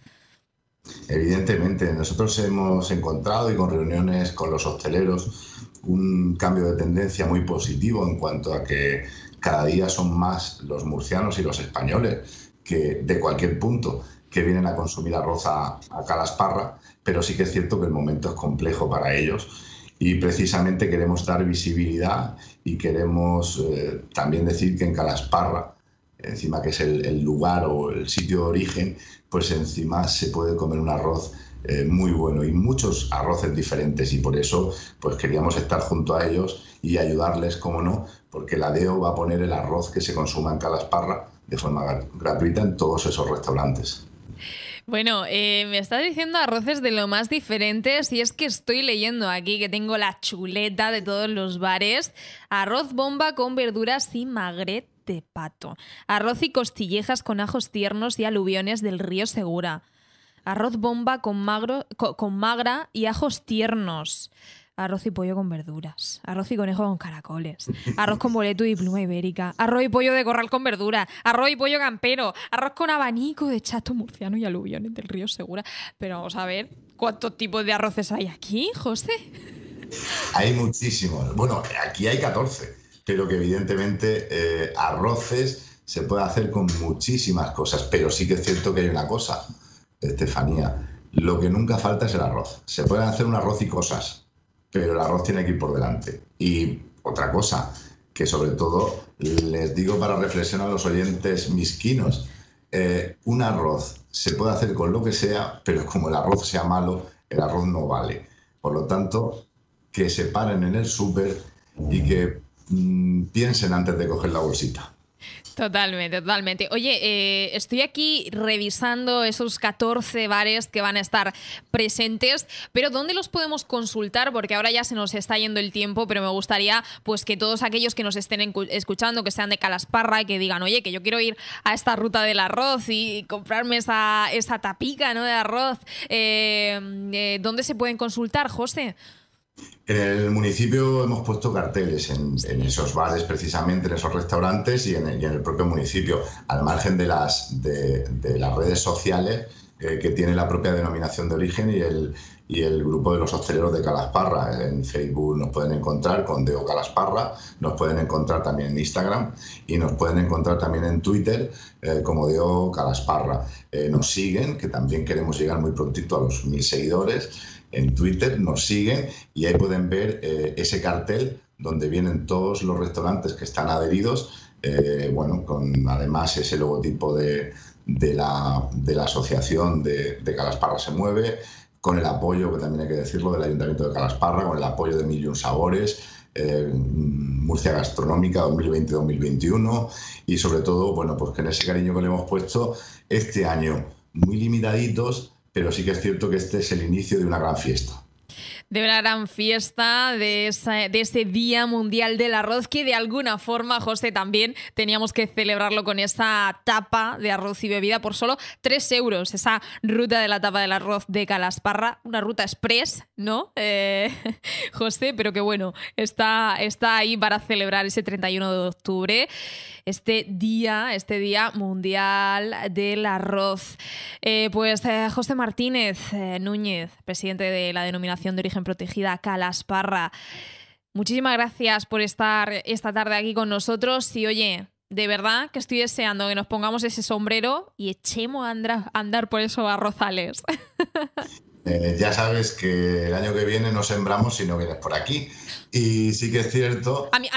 Evidentemente, nosotros hemos encontrado y con reuniones con los hosteleros un cambio de tendencia muy positivo en cuanto a que cada día son más los murcianos y los españoles que de cualquier punto que vienen a consumir arroz a, Calasparra, pero sí que es cierto que el momento es complejo para ellos y precisamente queremos dar visibilidad y queremos eh, también decir que en Calasparra, encima que es el, lugar o el sitio de origen, pues encima se puede comer un arroz eh, muy bueno y muchos arroces diferentes y por eso pues queríamos estar junto a ellos y ayudarles, como no, porque la DEO va a poner el arroz que se consuma en Calasparra de forma gratuita en todos esos restaurantes. Bueno, eh, me estás diciendo arroces de lo más diferentes y es que estoy leyendo aquí que tengo la chuleta de todos los bares. Arroz bomba con verduras y magret de pato. Arroz y costillejas con ajos tiernos y aluviones del río Segura. Arroz bomba con, magro, con magra y ajos tiernos arroz y pollo con verduras, arroz y conejo con caracoles, arroz con boleto y pluma ibérica, arroz y pollo de corral con verduras, arroz y pollo campero, arroz con abanico de chato murciano y aluviones del río Segura. Pero vamos a ver cuántos tipos de arroces hay aquí, José. Hay muchísimos. Bueno, aquí hay 14, pero que evidentemente eh, arroces se puede hacer con muchísimas cosas, pero sí que es cierto que hay una cosa, Estefanía, lo que nunca falta es el arroz. Se pueden hacer un arroz y cosas, pero el arroz tiene que ir por delante. Y otra cosa, que sobre todo les digo para reflexionar a los oyentes misquinos, eh, un arroz se puede hacer con lo que sea, pero como el arroz sea malo, el arroz no vale. Por lo tanto, que se paren en el súper y que mm, piensen antes de coger la bolsita. Totalmente, totalmente. Oye, eh, estoy aquí revisando esos 14 bares que van a estar presentes, pero ¿dónde los podemos consultar? Porque ahora ya se nos está yendo el tiempo, pero me gustaría pues que todos aquellos que nos estén escuchando, que sean de Calasparra, y que digan, oye, que yo quiero ir a esta ruta del arroz y comprarme esa, esa tapica ¿no? de arroz, eh, eh, ¿dónde se pueden consultar, José? En el municipio hemos puesto carteles en, esos bares, precisamente en esos restaurantes y en el, propio municipio, al margen de las, redes sociales eh, que tiene la propia denominación de origen y el, grupo de los hosteleros de Calasparra. En Facebook nos pueden encontrar con Deo Calasparra, nos pueden encontrar también en Instagram y nos pueden encontrar también en Twitter eh, como Deo Calasparra. Eh, nos siguen, que también queremos llegar muy prontito a los mil seguidores en Twitter, nos siguen y ahí pueden ver eh, ese cartel donde vienen todos los restaurantes que están adheridos, eh, bueno, con además ese logotipo de, la, asociación de, de, Calasparra se mueve, con el apoyo, que también hay que decirlo, del Ayuntamiento de Calasparra, con el apoyo de Millón Sabores, eh, Murcia Gastronómica 2020-2021 y sobre todo, bueno, pues que en ese cariño que le hemos puesto este año, muy limitaditos, pero sí que es cierto que este es el inicio de una gran fiesta de una gran fiesta, de, ese Día Mundial del Arroz, que de alguna forma, José, también teníamos que celebrarlo con esa tapa de arroz y bebida por solo tres euros. Esa ruta de la tapa del arroz de Calasparra, una ruta express, ¿no? Eh, José, pero que bueno, está, está ahí para celebrar ese 31 de octubre, este día, este Día Mundial del Arroz. Eh, pues eh, José Martínez Núñez, presidente de la denominación de origen protegida, Protegida Calasparra. Muchísimas gracias por estar esta tarde aquí con nosotros y oye, de verdad que estoy deseando que nos pongamos ese sombrero y echemos a andar, por esos arrozales. Eh, ya sabes que el año que viene no sembramos sino que vienes por aquí. Y sí que es cierto. A mí,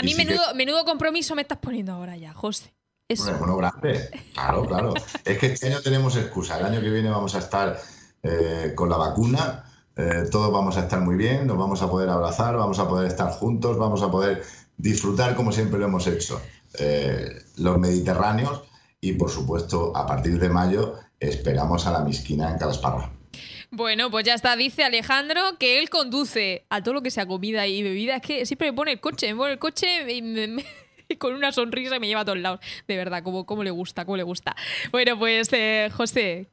menudo, compromiso me estás poniendo ahora ya, José. Bueno, grande. Claro, claro. es que este año tenemos excusa. El año que viene vamos a estar eh, con la vacuna eh, todos vamos a estar muy bien, nos vamos a poder abrazar, vamos a poder estar juntos, vamos a poder disfrutar como siempre lo hemos hecho. Eh, los mediterráneos y por supuesto a partir de mayo esperamos a la misquina en Calasparra. Bueno, pues ya está, dice Alejandro que él conduce a todo lo que sea comida y bebida. Es que siempre me pone el coche, me pone el coche y con una sonrisa me lleva a todos lados. De verdad, como, le gusta, como le gusta. Bueno, pues eh, José,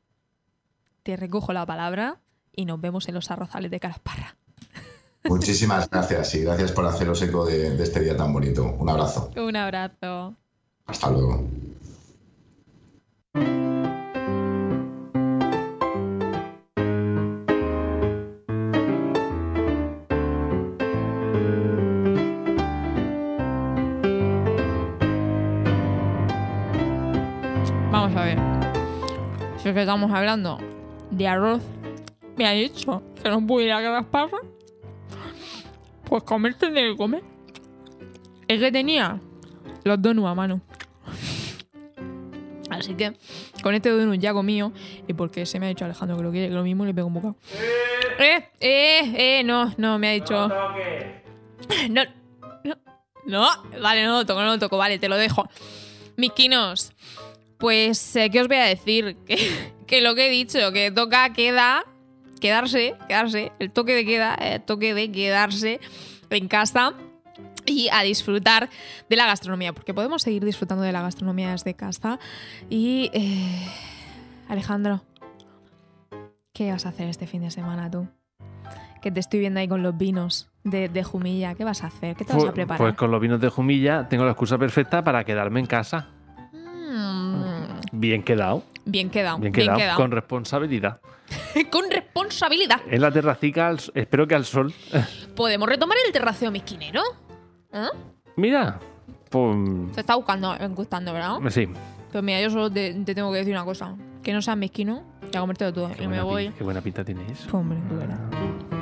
te recojo la palabra y nos vemos en los arrozales de Carasparra. Muchísimas gracias y gracias por haceros eco de, de este día tan bonito. Un abrazo. Un abrazo. Hasta luego. Vamos a ver. Si es estamos hablando de arroz me ha dicho que no pudiera quedar parra, pues comerte de comer. Es que tenía los donuts a mano. Así que con este donut ya comido y porque se me ha dicho Alejandro que lo quiere, que lo mismo le pego un bocado. ¡Eh! ¡Eh! ¡Eh! eh no, no, me ha dicho. No, no, vale, no lo toco, no lo toco, vale, te lo dejo. mis quinos pues, eh, ¿qué os voy a decir? Que, que lo que he dicho, que toca, queda quedarse, quedarse, el toque de queda, el eh, toque de quedarse en casa y a disfrutar de la gastronomía, porque podemos seguir disfrutando de la gastronomía desde casa. Y eh, Alejandro, ¿qué vas a hacer este fin de semana tú? Que te estoy viendo ahí con los vinos. De, Jumilla, ¿qué vas a hacer? ¿Qué te vas a pues, preparar? Pues con los vinos de Jumilla tengo la excusa perfecta para quedarme en casa. Mm. Bien quedado. Bien quedado. Bien quedado. Con responsabilidad. con responsabilidad. En la terracica, espero que al sol. ¿Podemos retomar el terraceo mezquinero? ¿Eh? Mira, pues, mm. se está buscando, eh, gustando, ¿verdad? Eh, sí. Pues mira, yo solo te, tengo que decir una cosa. Que no seas mezquino, ya convertido todo. Y me voy. Qué buena pinta tiene eso. Pues hombre, tú